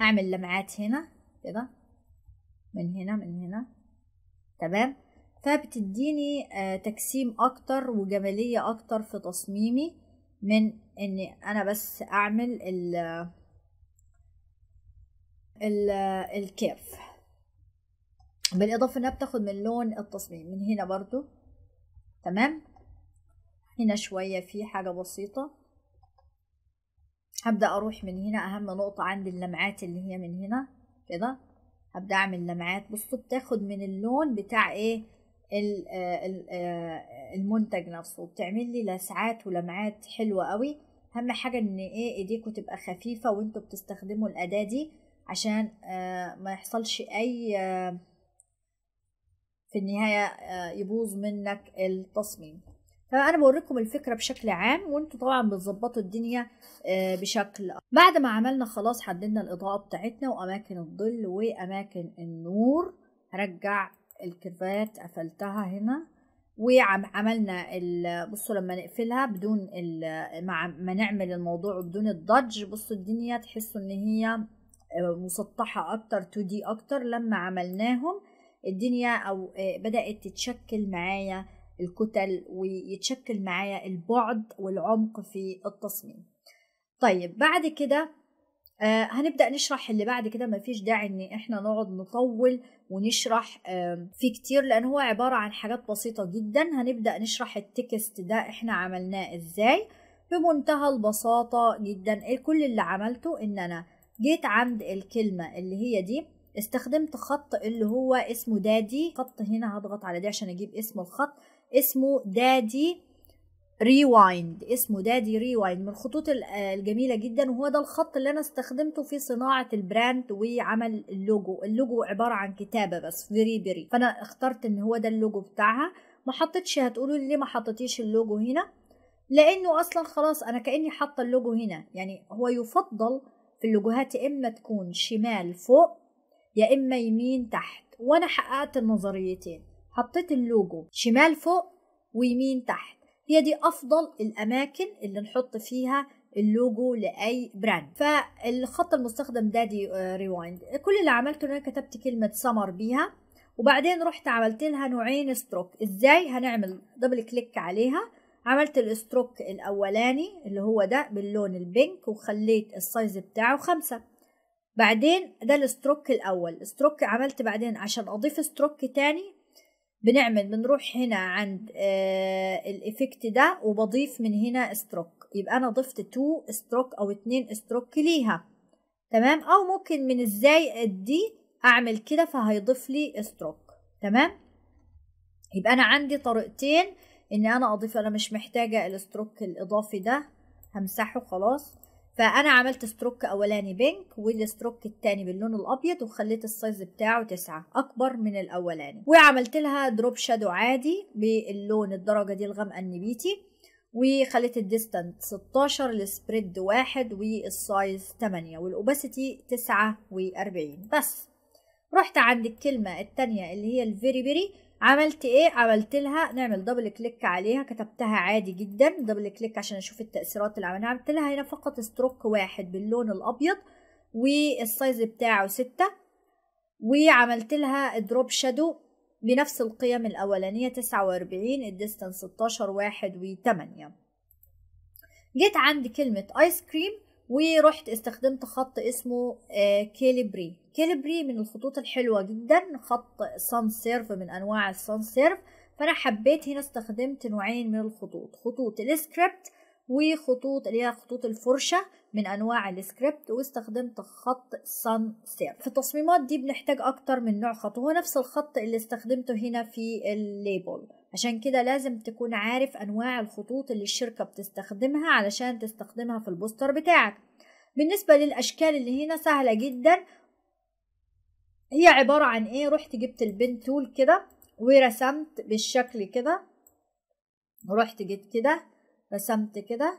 هعمل لمعات هنا كده من هنا من هنا تمام فبتديني آه، تقسيم اكتر وجمالية اكتر في تصميمي من ان انا بس اعمل ال ال الكيرف بالاضافة انها بتاخد من لون التصميم من هنا برضو تمام هنا شوية في حاجة بسيطة هبدأ اروح من هنا اهم نقطة عندي اللمعات اللي هي من هنا كده هبدأ اعمل لمعات بصوا بتاخد من اللون بتاع ايه آه، آه، المنتج نفسه وبتعمل لي لسعات ولمعات حلوة قوي اهم حاجة ان ايه ايديكوا تبقى خفيفة وانتوا بتستخدموا الاداة دي عشان آه، ما يحصلش اي في النهاية يبوظ منك التصميم فانا بوريكم الفكرة بشكل عام وانتوا طبعا بتظبطوا الدنيا بشكل بعد ما عملنا خلاص حددنا الاضاءة بتاعتنا واماكن الظل واماكن النور هرجع الكرفات قفلتها هنا وعملنا بصوا لما نقفلها بدون مع ما نعمل الموضوع بدون الضج بصوا الدنيا تحسوا ان هي آه، مسطحه اكتر 2 دي اكتر لما عملناهم الدنيا او آه، بدات تتشكل معايا الكتل ويتشكل معايا البعد والعمق في التصميم طيب بعد كده آه، هنبدا نشرح اللي بعد كده مفيش داعي ان احنا نقعد نطول ونشرح آه في كتير لان هو عباره عن حاجات بسيطه جدا هنبدا نشرح التكست ده احنا عملناه ازاي بمنتهى البساطه جدا إيه، كل اللي عملته ان انا جيت عند الكلمه اللي هي دي استخدمت خط اللي هو اسمه دادي خط هنا هضغط على دي عشان اجيب اسم الخط اسمه دادي ريوايند اسمه دادي ريوايند من الخطوط آه، الجميلة جدا وهو ده الخط اللي أنا استخدمته في صناعة البراند وعمل اللوجو اللوجو عبارة عن كتابة بس فيري بيري فأنا اخترت إن هو ده اللوجو بتاعها ما حطتش هتقولوا لي ليه ما حطتيش اللوجو هنا لأنه أصلا خلاص أنا كأني حاطة اللوجو هنا يعني هو يفضل في اللوجوهات يا إما تكون شمال فوق يا إما يمين تحت وأنا حققت النظريتين حطيت اللوجو شمال فوق ويمين تحت هي دي افضل الاماكن اللي نحط فيها اللوجو لاي براند فالخط المستخدم ده دي ريوايند آه، كل اللي عملته ان انا كتبت كلمه سمر بيها وبعدين رحت عملت لها نوعين ستروك ازاي هنعمل دبل كليك عليها عملت الستروك الاولاني اللي هو ده باللون البينك وخليت السايز بتاعه خمسة بعدين ده الستروك الاول ستروك عملت بعدين عشان اضيف ستروك تاني بنعمل بنروح هنا عند آه، الإفكت ده وبضيف من هنا ستروك يبقى أنا ضفت 2 ستروك أو 2 ستروك ليها تمام أو ممكن من إزاي دي أعمل كده فهيضيف لي ستروك تمام يبقى أنا عندي طريقتين إن أنا أضيف أنا مش محتاجة الستروك الإضافي ده همسحه خلاص فانا عملت ستروك اولاني بينك والستروك التاني باللون الابيض وخليت السايز بتاعه تسعة اكبر من الاولاني وعملت لها دروب شادو عادي باللون الدرجة دي الغامقة النبيتي وخليت الديستانت 16 السبريد واحد والسايز 8 والاوباسيتي 49 بس رحت عند الكلمة التانية اللي هي الفيري بيري عملت ايه عملت لها نعمل دبل كليك عليها كتبتها عادي جدا دبل كليك عشان اشوف التاثيرات اللي عملناها عملت لها هنا فقط ستروك واحد باللون الابيض والسايز بتاعه ستة وعملت لها دروب شادو بنفس القيم الأولانية تسعة وأربعين الديستانس ستاشر واحد وتمانية جيت عند كلمة آيس كريم ورحت استخدمت خط اسمه كاليبري آه، كاليبري من الخطوط الحلوة جدا خط سان سيرف من أنواع السان سيرف فأنا حبيت هنا استخدمت نوعين من الخطوط خطوط السكريبت وخطوط اللي هي خطوط الفرشة من أنواع السكريبت واستخدمت خط سان سيرف في التصميمات دي بنحتاج أكتر من نوع خط هو نفس الخط اللي استخدمته هنا في الليبل عشان كده لازم تكون عارف أنواع الخطوط اللي الشركة بتستخدمها علشان تستخدمها في البوستر بتاعك بالنسبة للأشكال اللي هنا سهلة جدا هي عبارة عن ايه رحت جبت البن تول كده ورسمت بالشكل كده رحت جيت كده رسمت كده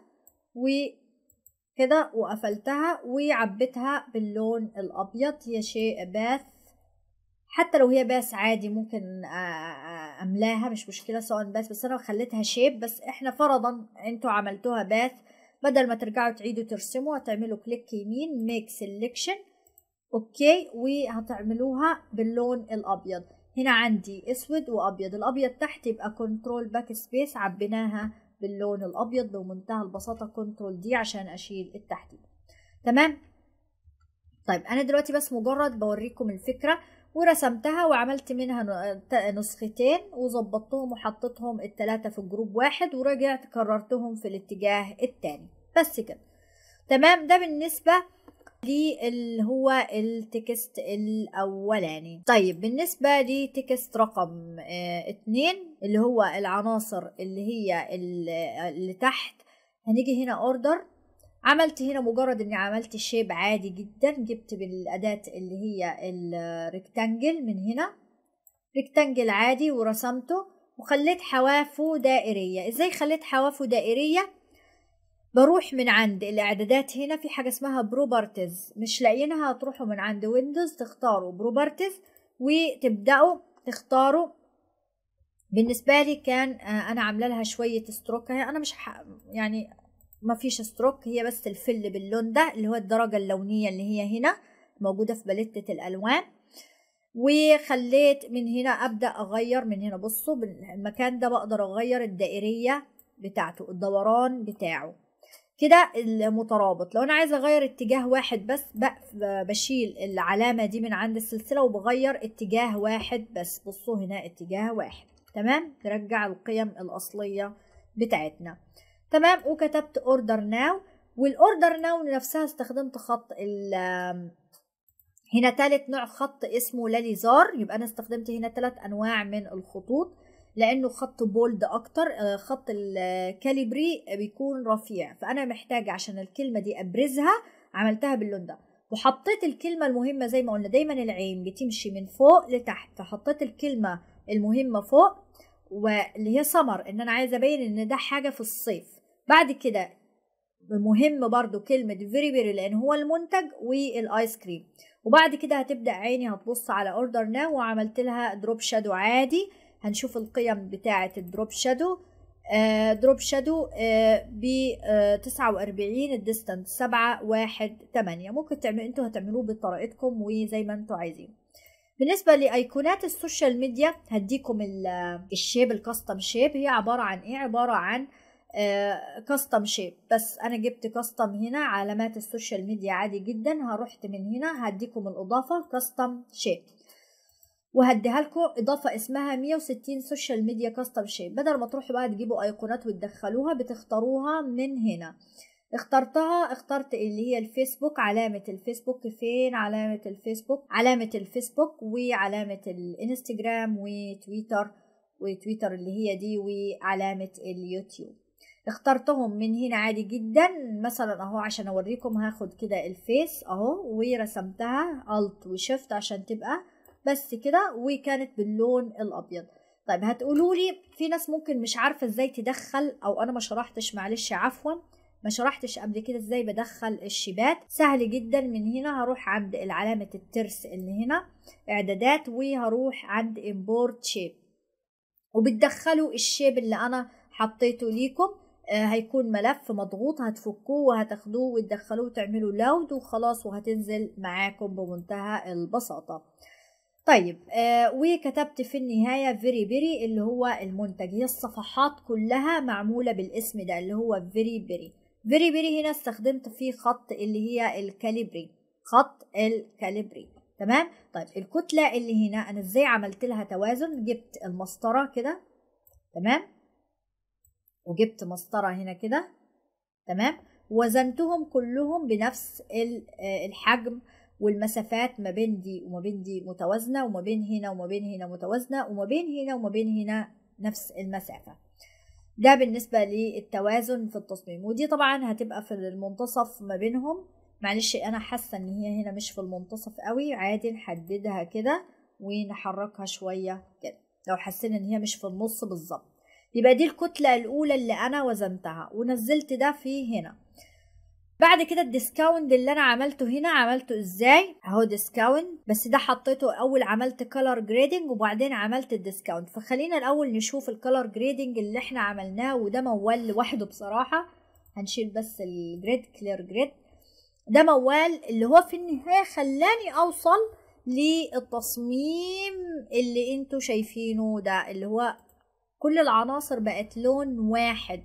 وكده وقفلتها وعبيتها باللون الأبيض هي شيء باث حتى لو هي باث عادي ممكن آه، آه، املاها مش مشكله سواء باث بس انا خليتها شيب بس احنا فرضا انتوا عملتوها باث بدل ما ترجعوا تعيدوا ترسموا هتعملوا كليك يمين ميك سيلكشن اوكي وهتعملوها باللون الابيض هنا عندي اسود وابيض الابيض تحت يبقى كنترول باك سبيس عبيناها باللون الابيض بمنتهى البساطه كنترول دي عشان اشيل التحديد تمام طيب انا دلوقتي بس مجرد بوريكم الفكره ورسمتها وعملت منها نسختين وظبطتهم وحطيتهم التلاتة في جروب واحد ورجعت كررتهم في الاتجاه التاني بس كده تمام ده بالنسبة اللي هو التكست الاولاني طيب بالنسبه لتكست رقم اه اتنين اللي هو العناصر اللي هي اللي تحت هنيجي هنا اوردر عملت هنا مجرد اني عملت شيب عادي جدا جبت بالاداة اللي هي الريكتانجل من هنا ريكتانجل عادي ورسمته وخليت حوافه دائرية ازاي خليت حوافه دائرية بروح من عند الاعدادات هنا في حاجة اسمها بروبرتز مش لاقيينها تروحوا من عند ويندوز تختاروا بروبرتز وتبدأوا تختاروا بالنسبة لي كان آه، انا عاملة لها شوية ستروك انا مش يعني ما فيش ستروك هي بس الفل باللون ده اللي هو الدرجة اللونية اللي هي هنا موجودة في باليتة الألوان وخليت من هنا أبدأ أغير من هنا بصوا المكان ده بقدر أغير الدائرية بتاعته الدوران بتاعه كده المترابط لو انا عايزه اغير اتجاه واحد بس بشيل العلامه دي من عند السلسله وبغير اتجاه واحد بس بصوا هنا اتجاه واحد تمام نرجع القيم الاصليه بتاعتنا تمام وكتبت اوردر ناو والاوردر ناو نفسها استخدمت خط ال هنا ثالث نوع خط اسمه لاليزار يبقى انا استخدمت هنا ثلاث انواع من الخطوط لانه خط بولد اكتر آه، خط الكاليبري بيكون رفيع فانا محتاجه عشان الكلمه دي ابرزها عملتها باللون ده وحطيت الكلمه المهمه زي ما قلنا دايما العين بتمشي من فوق لتحت فحطيت الكلمه المهمه فوق واللي هي سمر ان انا عايزه ابين ان ده حاجه في الصيف بعد كده مهم برضو كلمة فيري فيري لأن هو المنتج والآيس كريم وبعد كده هتبدأ عيني هتبص على أوردر ناو وعملت لها دروب شادو عادي هنشوف القيم بتاعة الدروب شادو آه دروب شادو آه ب آه 49 الديستانس 7 1 8 ممكن تعملوا انتوا هتعملوه بطريقتكم وزي ما انتوا عايزين بالنسبه لايقونات السوشيال ميديا هديكم آه، الشيب الكاستم شيب هي عباره عن ايه عباره عن آه كاستم شيب بس انا جبت كاستم هنا علامات السوشيال ميديا عادي جدا هروحت من هنا هديكم الاضافه كاستم شيب وهديها لكم اضافه اسمها 160 سوشيال ميديا كاستم شيب بدل ما تروحوا بقى تجيبوا ايقونات وتدخلوها بتختاروها من هنا اخترتها اخترت اللي هي الفيسبوك علامة الفيسبوك فين علامة الفيسبوك علامة الفيسبوك وعلامة الانستجرام وتويتر وتويتر اللي هي دي وعلامة اليوتيوب اخترتهم من هنا عادي جدا مثلا اهو عشان اوريكم هاخد كده الفيس اهو ورسمتها الت وشيفت عشان تبقى بس كده وكانت باللون الابيض طيب هتقولوا لي في ناس ممكن مش عارفه ازاي تدخل او انا ما شرحتش معلش عفوا ما شرحتش قبل كده ازاي بدخل الشبات سهل جدا من هنا هروح عند علامه الترس اللي هنا اعدادات وهروح عند امبورت شيب وبتدخلوا الشيب اللي انا حطيته ليكم آه، هيكون ملف مضغوط هتفكوه وهتاخدوه وتدخلوه وتعملوا لود وخلاص وهتنزل معاكم بمنتهى البساطة طيب آه، وكتبت في النهاية فيري بيري اللي هو المنتج هي الصفحات كلها معمولة بالاسم ده اللي هو فيري بيري فيري بيري هنا استخدمت فيه خط اللي هي الكاليبري خط الكاليبري تمام طيب الكتلة اللي هنا انا ازاي عملت لها توازن جبت المسطرة كده تمام وجبت مسطرة هنا كده تمام وزنتهم كلهم بنفس آه، الحجم والمسافات ما بين دي وما بين دي متوازنة وما بين هنا وما بين هنا متوازنة وما بين هنا وما بين هنا نفس المسافة ده بالنسبة للتوازن في التصميم ودي طبعا هتبقى في المنتصف ما بينهم معلش انا حاسة ان هي هنا مش في المنتصف قوي عادي نحددها كده ونحركها شوية كده لو حسينا ان هي مش في النص بالظبط يبقى دي الكتلة الأولى اللي أنا وزنتها ونزلت ده في هنا بعد كده الديسكاوند اللي انا عملته هنا عملته ازاي اهو ديسكاوند بس ده حطيته اول عملت color جريدنج وبعدين عملت الديسكاوند فخلينا الاول نشوف color جريدنج اللي احنا عملناه وده موال لوحده بصراحه هنشيل بس الجريد كلير جريد ده موال اللي هو في النهايه خلاني اوصل للتصميم اللي انتوا شايفينه ده اللي هو كل العناصر بقت لون واحد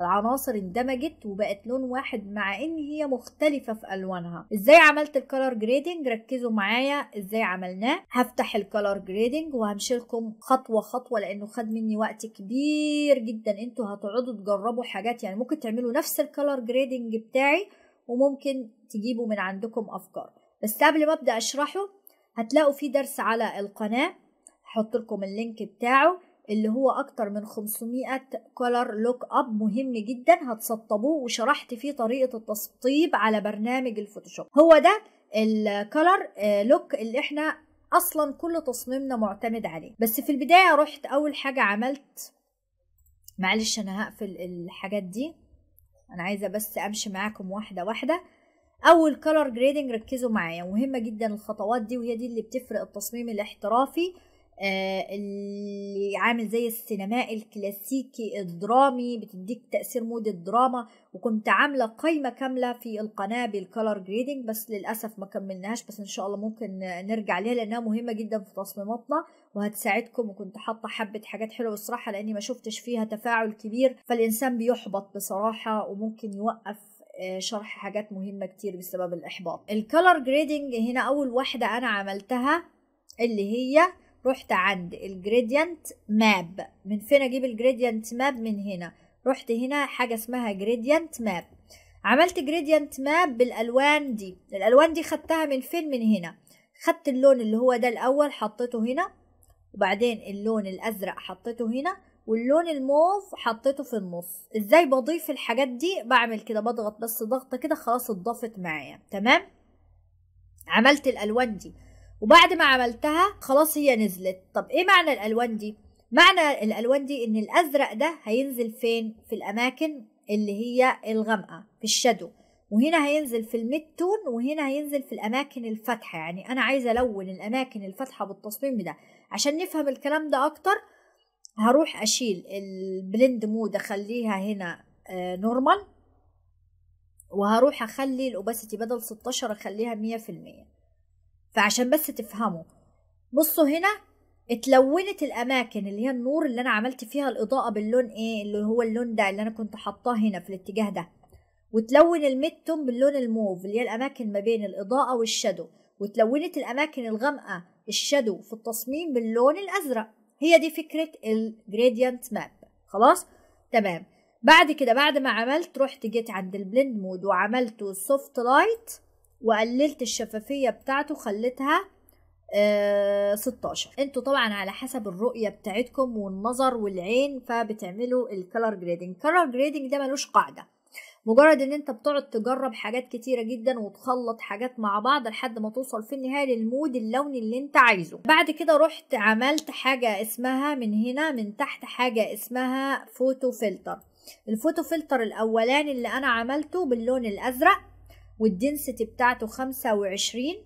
العناصر اندمجت وبقت لون واحد مع ان هي مختلفة في الوانها ازاي عملت الكلر جريدنج ركزوا معايا ازاي عملناه هفتح الكلر جريدنج وهمشيلكم خطوة خطوة لانه خد مني وقت كبير جدا انتوا هتقعدوا تجربوا حاجات يعني ممكن تعملوا نفس الكلر جريدنج بتاعي وممكن تجيبوا من عندكم افكار بس قبل ما ابدا اشرحه هتلاقوا في درس على القناة هحط لكم اللينك بتاعه اللي هو أكتر من 500 كولر لوك أب مهم جدا هتسطبوه وشرحت فيه طريقة التسطيب على برنامج الفوتوشوب هو ده الكولر لوك اللي احنا أصلا كل تصميمنا معتمد عليه بس في البداية رحت أول حاجة عملت معلش أنا هقفل الحاجات دي أنا عايزة بس أمشي معاكم واحدة واحدة اول كولر جريدنج ركزوا معايا مهمه جدا الخطوات دي وهي دي اللي بتفرق التصميم الاحترافي آه، اللي عامل زي السينما الكلاسيكي الدرامي بتديك تأثير مود الدراما وكنت عاملة قايمة كاملة في القناة بالكولر جريدنج بس للأسف ما كملناهاش بس إن شاء الله ممكن نرجع ليها لأنها مهمة جدا في تصميماتنا وهتساعدكم وكنت حاطة حبة حاجات حلوة الصراحة لأني ما شفتش فيها تفاعل كبير فالإنسان بيحبط بصراحة وممكن يوقف آه، شرح حاجات مهمة كتير بسبب الإحباط الكولر جريدنج هنا أول واحدة أنا عملتها اللي هي رحت عند الجريدينت ماب من فين اجيب الجريدينت ماب من هنا رحت هنا حاجه اسمها جريدينت ماب عملت جريدينت ماب بالالوان دي الالوان دي خدتها من فين من هنا خدت اللون اللي هو ده الاول حطيته هنا وبعدين اللون الازرق حطيته هنا واللون الموف حطيته في النص ازاي بضيف الحاجات دي بعمل كده بضغط بس ضغطه كده خلاص اتضافت معايا تمام عملت الالوان دي وبعد ما عملتها خلاص هي نزلت طب ايه معنى الالوان دي معنى الالوان دي ان الازرق ده هينزل فين في الاماكن اللي هي الغامقه في الشادو وهنا هينزل في الميد تون وهنا هينزل في الاماكن الفاتحه يعني انا عايزه الون الاماكن الفاتحه بالتصميم ده عشان نفهم الكلام ده اكتر هروح اشيل البلند مود اخليها هنا نورمال آه، وهروح اخلي الاوباسيتي بدل 16 اخليها 100% فعشان بس تفهموا بصوا هنا اتلونت الاماكن اللي هي النور اللي انا عملت فيها الاضاءه باللون ايه اللي هو اللون ده اللي انا كنت حاطاه هنا في الاتجاه ده وتلون الميتوم باللون الموف اللي هي الاماكن ما بين الاضاءه والشادو وتلونت الاماكن الغامقه الشادو في التصميم باللون الازرق هي دي فكره الجريديانت ماب خلاص تمام بعد كده بعد ما عملت رحت جيت عند البلند مود وعملته سوفت لايت وقللت الشفافية بتاعته خليتها آه 16 انتوا طبعا على حسب الرؤية بتاعتكم والنظر والعين فبتعملوا الكلر جريدنج كلر جريدنج ده ملوش قاعدة مجرد ان انت بتقعد تجرب حاجات كتيرة جدا وتخلط حاجات مع بعض لحد ما توصل في النهاية للمود اللوني اللي انت عايزه بعد كده رحت عملت حاجة اسمها من هنا من تحت حاجة اسمها فوتو فلتر الفوتو فلتر الاولاني اللي انا عملته باللون الازرق والدنسيتي بتاعته خمسة وعشرين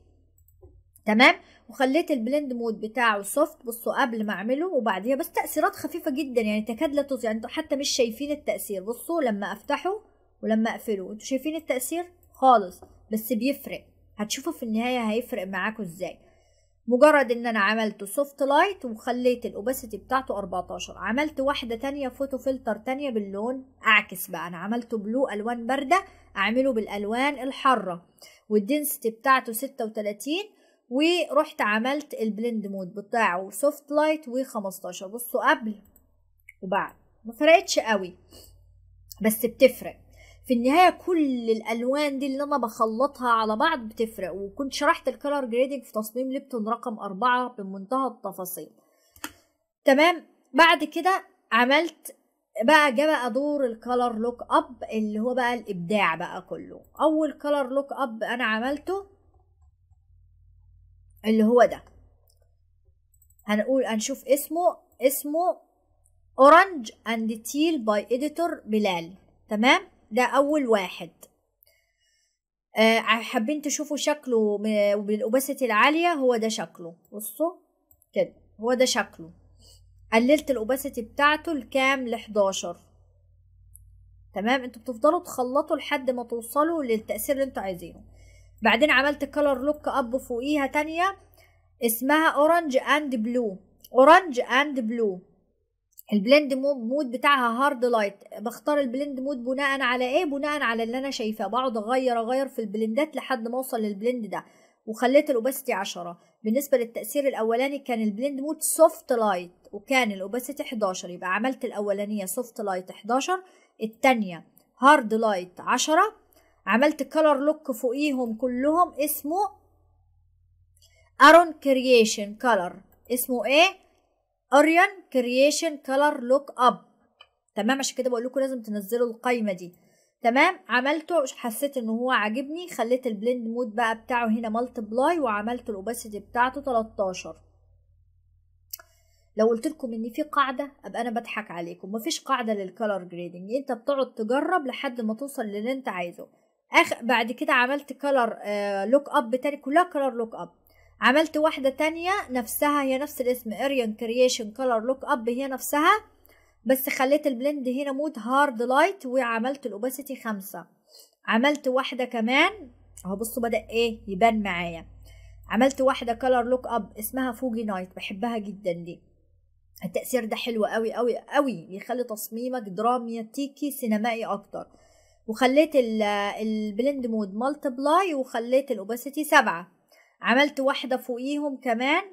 تمام وخليت البلند مود بتاعه سوفت بصوا قبل ما اعمله وبعديها بس تأثيرات خفيفة جدا يعني تكاد لا تظهر يعني انتوا حتى مش شايفين التأثير بصوا لما افتحه ولما اقفله انتوا شايفين التأثير خالص بس بيفرق هتشوفوا في النهاية هيفرق معاكوا ازاي مجرد ان انا عملته سوفت لايت وخليت الاوباسيتي بتاعته 14 عملت واحدة تانية فوتو فلتر تانية باللون اعكس بقى انا عملته بلو الوان باردة اعمله بالالوان الحاره والدنسيتي بتاعته 36 ورحت عملت البلند مود بتاعه سوفت لايت و15 بصوا قبل وبعد ما فرقتش قوي بس بتفرق في النهايه كل الالوان دي اللي انا بخلطها على بعض بتفرق وكنت شرحت الكلر جريدنج في تصميم ليبتون رقم أربعة بمنتهى التفاصيل تمام بعد كده عملت بقى جه بقى دور الكالر لوك اب اللي هو بقى الابداع بقى كله اول كالر لوك اب انا عملته اللي هو ده هنقول هنشوف اسمه اسمه اورنج اند تيل باي اديتور بلال تمام ده اول واحد آه حابين تشوفوا شكله بالاوباسيتي العاليه هو ده شكله بصوا كده هو ده شكله قللت الاوباسيتي بتاعته لكام ل 11 تمام انتوا بتفضلوا تخلطوا لحد ما توصلوا للتأثير اللي انتوا عايزينه بعدين عملت كلر لوك اب فوقيها تانية اسمها اورنج اند بلو اورنج اند بلو البلند مود بتاعها هارد لايت بختار البلند مود بناء على ايه بناء على اللي انا شايفاه بقعد اغير اغير في البلندات لحد ما اوصل للبلند ده وخليت الاوباسيتي عشرة بالنسبه للتاثير الاولاني كان البليند مود سوفت لايت وكان الاوباسيتي 11 يبقى عملت الاولانيه سوفت لايت 11 الثانيه هارد لايت 10 عملت كلر لوك فوقيهم كلهم اسمه ارون كرييشن كلر اسمه ايه اوريون كرييشن كلر لوك اب تمام عشان كده بقول لكم لازم تنزلوا القايمه دي تمام عملته حسيت ان هو عاجبني خليت البلند مود بقى بتاعه هنا بلاي وعملت الاوباسيتي بتاعته 13 لو قلت لكم ان في قاعده ابقى انا بضحك عليكم مفيش قاعده للكلر جريدنج انت بتقعد تجرب لحد ما توصل للي انت عايزه اخ بعد كده عملت كلر لوك اب تاني كلها كلر لوك اب عملت واحده تانية نفسها هي نفس الاسم اريان كرييشن كلر لوك اب هي نفسها بس خليت البلند هنا مود هارد لايت وعملت الاوباسيتي خمسة عملت واحدة كمان اهو بصوا بدأ ايه يبان معايا عملت واحدة كلر لوك اب اسمها فوجي نايت بحبها جدا دي التأثير ده حلو قوي قوي قوي يخلي تصميمك دراماتيكي سينمائي اكتر وخليت البلند مود مالتبلاي وخليت الاوباسيتي سبعة عملت واحدة فوقيهم كمان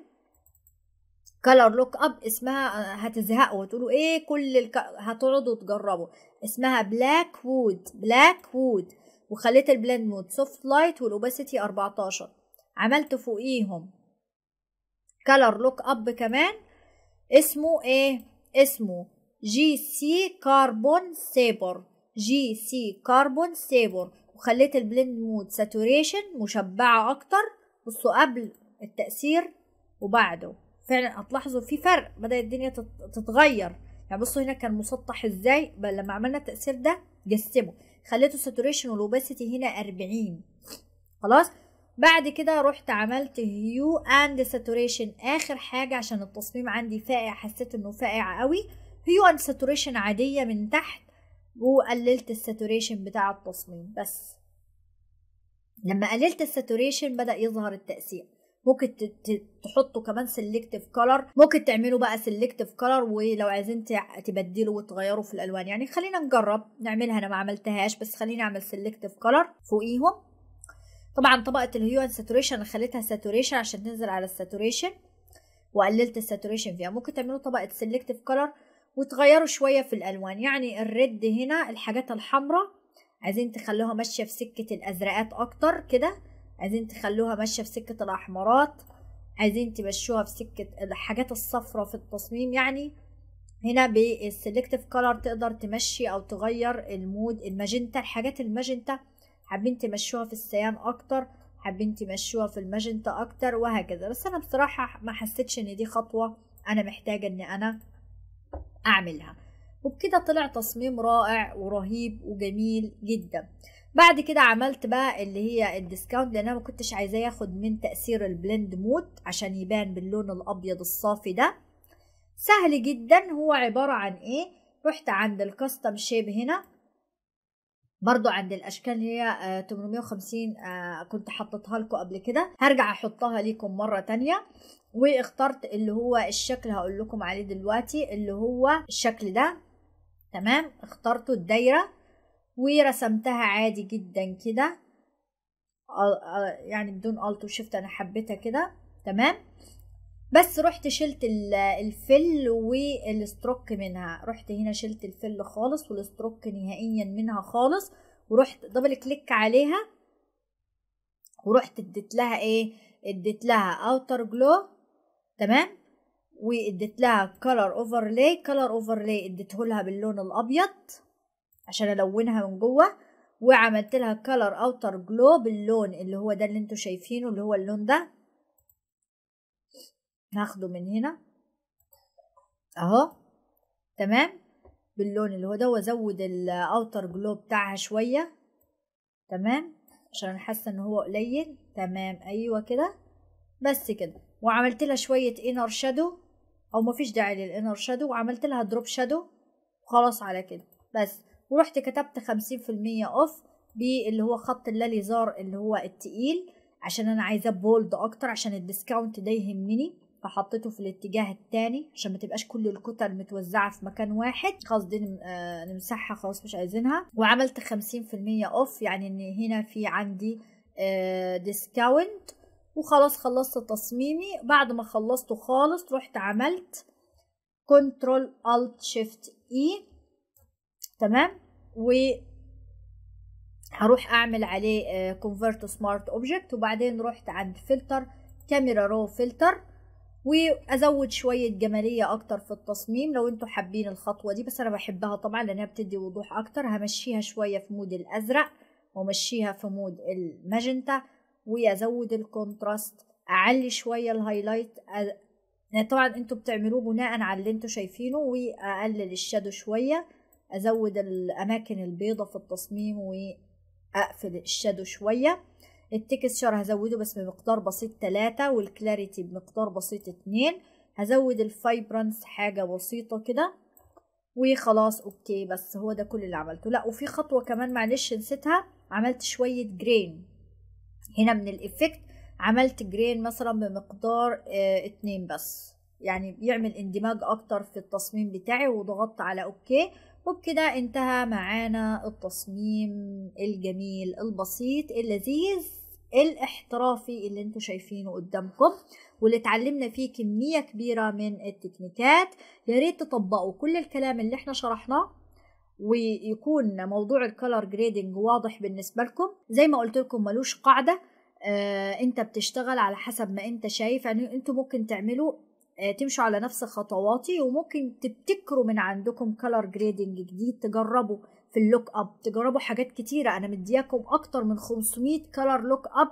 كلر لوك اب اسمها هتزهقوا وتقولوا ايه كل الك... هتقعدوا تجربوا اسمها بلاك وود بلاك وود وخليت البلند مود سوفت لايت والاوباسيتي 14 عملت فوقيهم كلر لوك اب كمان اسمه ايه اسمه جي سي كاربون سيبر جي سي كاربون سيبر وخليت البلند مود ساتوريشن مشبعه اكتر بصوا قبل التاثير وبعده فعلا هتلاحظوا في فرق بدأت الدنيا تتغير يعني بصوا هنا كان مسطح ازاي لما عملنا التأثير ده جسمه خليته ساتوريشن والوباسيتي هنا 40 خلاص بعد كده رحت عملت هيو اند ساتوريشن اخر حاجه عشان التصميم عندي فاقع حسيت انه فاقع قوي هيو اند ساتوريشن عاديه من تحت وقللت الساتوريشن بتاع التصميم بس لما قللت الساتوريشن بدا يظهر التاثير ممكن تحطوا كمان سيلكتيف كلر ممكن تعملوا بقى سيلكتيف كلر ولو عايزين تبدلوا وتغيروا في الالوان يعني خلينا نجرب نعملها انا ما عملتهاش بس خليني اعمل سيلكتيف كلر فوقيهم طبعا طبقه الهيو ساتوريشن انا خليتها ساتوريشن عشان تنزل على الساتوريشن وقللت الساتوريشن فيها ممكن تعملوا طبقه سيلكتيف كلر وتغيروا شويه في الالوان يعني الريد هنا الحاجات الحمراء عايزين تخلوها ماشيه في سكه الازرقات اكتر كده عايزين تخلوها ماشية في سكة الأحمرات عايزين تمشوها في سكة الحاجات الصفرة في التصميم يعني هنا بالسلكتيف كولر تقدر تمشي او تغير المود الماجنتا الحاجات الماجنتا حابين تمشوها في السيان اكتر حابين تمشوها في الماجنتا اكتر وهكذا بس انا بصراحة ما حسيتش ان دي خطوة انا محتاجة ان انا اعملها وبكده طلع تصميم رائع ورهيب وجميل جدا بعد كده عملت بقى اللي هي الديسكاونت لان انا ما كنتش عايزاه ياخد من تاثير البلند مود عشان يبان باللون الابيض الصافي ده سهل جدا هو عباره عن ايه رحت عند الكاستم شيب هنا برضو عند الاشكال اللي هي 850 آه، آه، كنت حطيتها لكم قبل كده هرجع احطها ليكم مره تانية واخترت اللي هو الشكل هقول لكم عليه دلوقتي اللي هو الشكل ده تمام اخترته الدايره ورسمتها عادي جدا كده يعني بدون التو شيفت انا حبيتها كده تمام بس رحت شلت الفل والستروك منها رحت هنا شلت الفل خالص والستروك نهائيا منها خالص ورحت دبل كليك عليها ورحت اديت لها ايه اديت لها اوتر جلو تمام واديت لها كلر اوفرلاي كلر اوفرلاي اديته لها باللون الابيض عشان الونها من جوه وعملت لها كلر اوتر جلو باللون اللي هو ده اللي انتوا شايفينه اللي هو اللون ده هاخده من هنا اهو تمام باللون اللي هو ده وازود الاوتر جلو بتاعها شويه تمام عشان حاسه ان هو قليل تمام ايوه كده بس كده وعملت لها شويه انر شادو او مفيش داعي للانر شادو وعملت لها دروب شادو وخلاص على كده بس ورحت كتبت خمسين في المية اوف باللي هو خط زار اللي هو التقيل عشان انا عايزاه بولد اكتر عشان الديسكاونت ده يهمني فحطيته في الاتجاه التاني عشان ما تبقاش كل الكتل متوزعه في مكان واحد خلاص دي آه، نمسحها خلاص مش عايزينها وعملت خمسين في المية اوف يعني ان هنا في عندي ديسكاونت آه، وخلاص خلصت تصميمي بعد ما خلصته خالص رحت عملت كنترول الت شيفت اي تمام و هروح اعمل عليه كونفرت سمارت اوبجكت وبعدين رحت عند فلتر كاميرا رو فلتر وازود شويه جماليه اكتر في التصميم لو انتوا حابين الخطوه دي بس انا بحبها طبعا لانها بتدي وضوح اكتر همشيها شويه في مود الازرق وامشيها في مود الماجنتا وازود الكونتراست اعلي شويه الهايلايت طبعا انتوا بتعملوه بناء على اللي انتوا شايفينه واقلل الشادو شويه أزود الأماكن البيضة في التصميم وأقفل الشادو شوية التكستشر هزوده بس بمقدار بسيط تلاتة والكلاريتي بمقدار بسيط اتنين هزود الفايبرنس حاجة بسيطة كده وخلاص اوكي بس هو ده كل اللي عملته لا وفي خطوة كمان معلش نسيتها عملت شوية جرين هنا من الافكت عملت جرين مثلا بمقدار اه اتنين بس يعني بيعمل اندماج اكتر في التصميم بتاعي وضغطت على اوكي وبكده انتهى معانا التصميم الجميل البسيط اللذيذ الاحترافي اللي انتوا شايفينه قدامكم واللي اتعلمنا فيه كمية كبيرة من التكنيكات يا ريت تطبقوا كل الكلام اللي احنا شرحناه ويكون موضوع الكلر جريدنج واضح بالنسبة لكم زي ما قلت لكم ملوش قاعدة آه انت بتشتغل على حسب ما انت شايف يعني انتوا ممكن تعملوا آه، تمشوا على نفس خطواتي وممكن تبتكروا من عندكم كلر جريدنج جديد تجربوا في اللوك اب تجربوا حاجات كتيرة انا مدياكم اكتر من 500 كلر لوك اب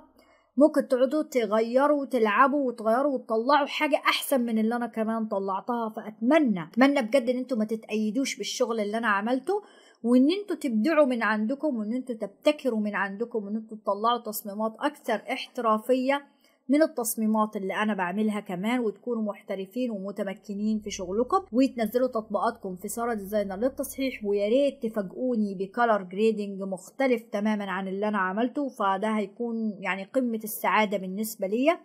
ممكن تقعدوا تغيروا وتلعبوا وتغيروا وتطلعوا حاجة أحسن من اللي أنا كمان طلعتها فأتمنى أتمنى بجد إن انتم ما تتأيدوش بالشغل اللي أنا عملته وإن أنتوا تبدعوا من عندكم وإن أنتوا تبتكروا من عندكم وإن أنتوا تطلعوا تصميمات أكثر احترافية من التصميمات اللي انا بعملها كمان وتكونوا محترفين ومتمكنين في شغلكم وتنزلوا تطبيقاتكم في ساره ديزاينر للتصحيح ويا ريت تفاجئوني بكالر جريدنج مختلف تماما عن اللي انا عملته فده هيكون يعني قمه السعاده بالنسبه ليا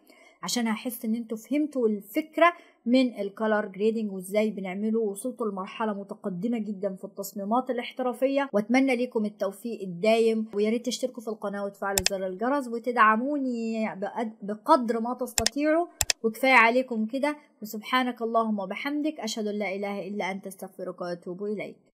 عشان هحس ان انتوا فهمتوا الفكره من الكالر جريدنج وازاي بنعمله وصلتوا لمرحله متقدمه جدا في التصميمات الاحترافيه واتمنى لكم التوفيق الدايم ويا ريت تشتركوا في القناه وتفعلوا زر الجرس وتدعموني بقدر ما تستطيعوا وكفايه عليكم كده وسبحانك اللهم وبحمدك اشهد ان لا اله الا انت استغفرك واتوب اليك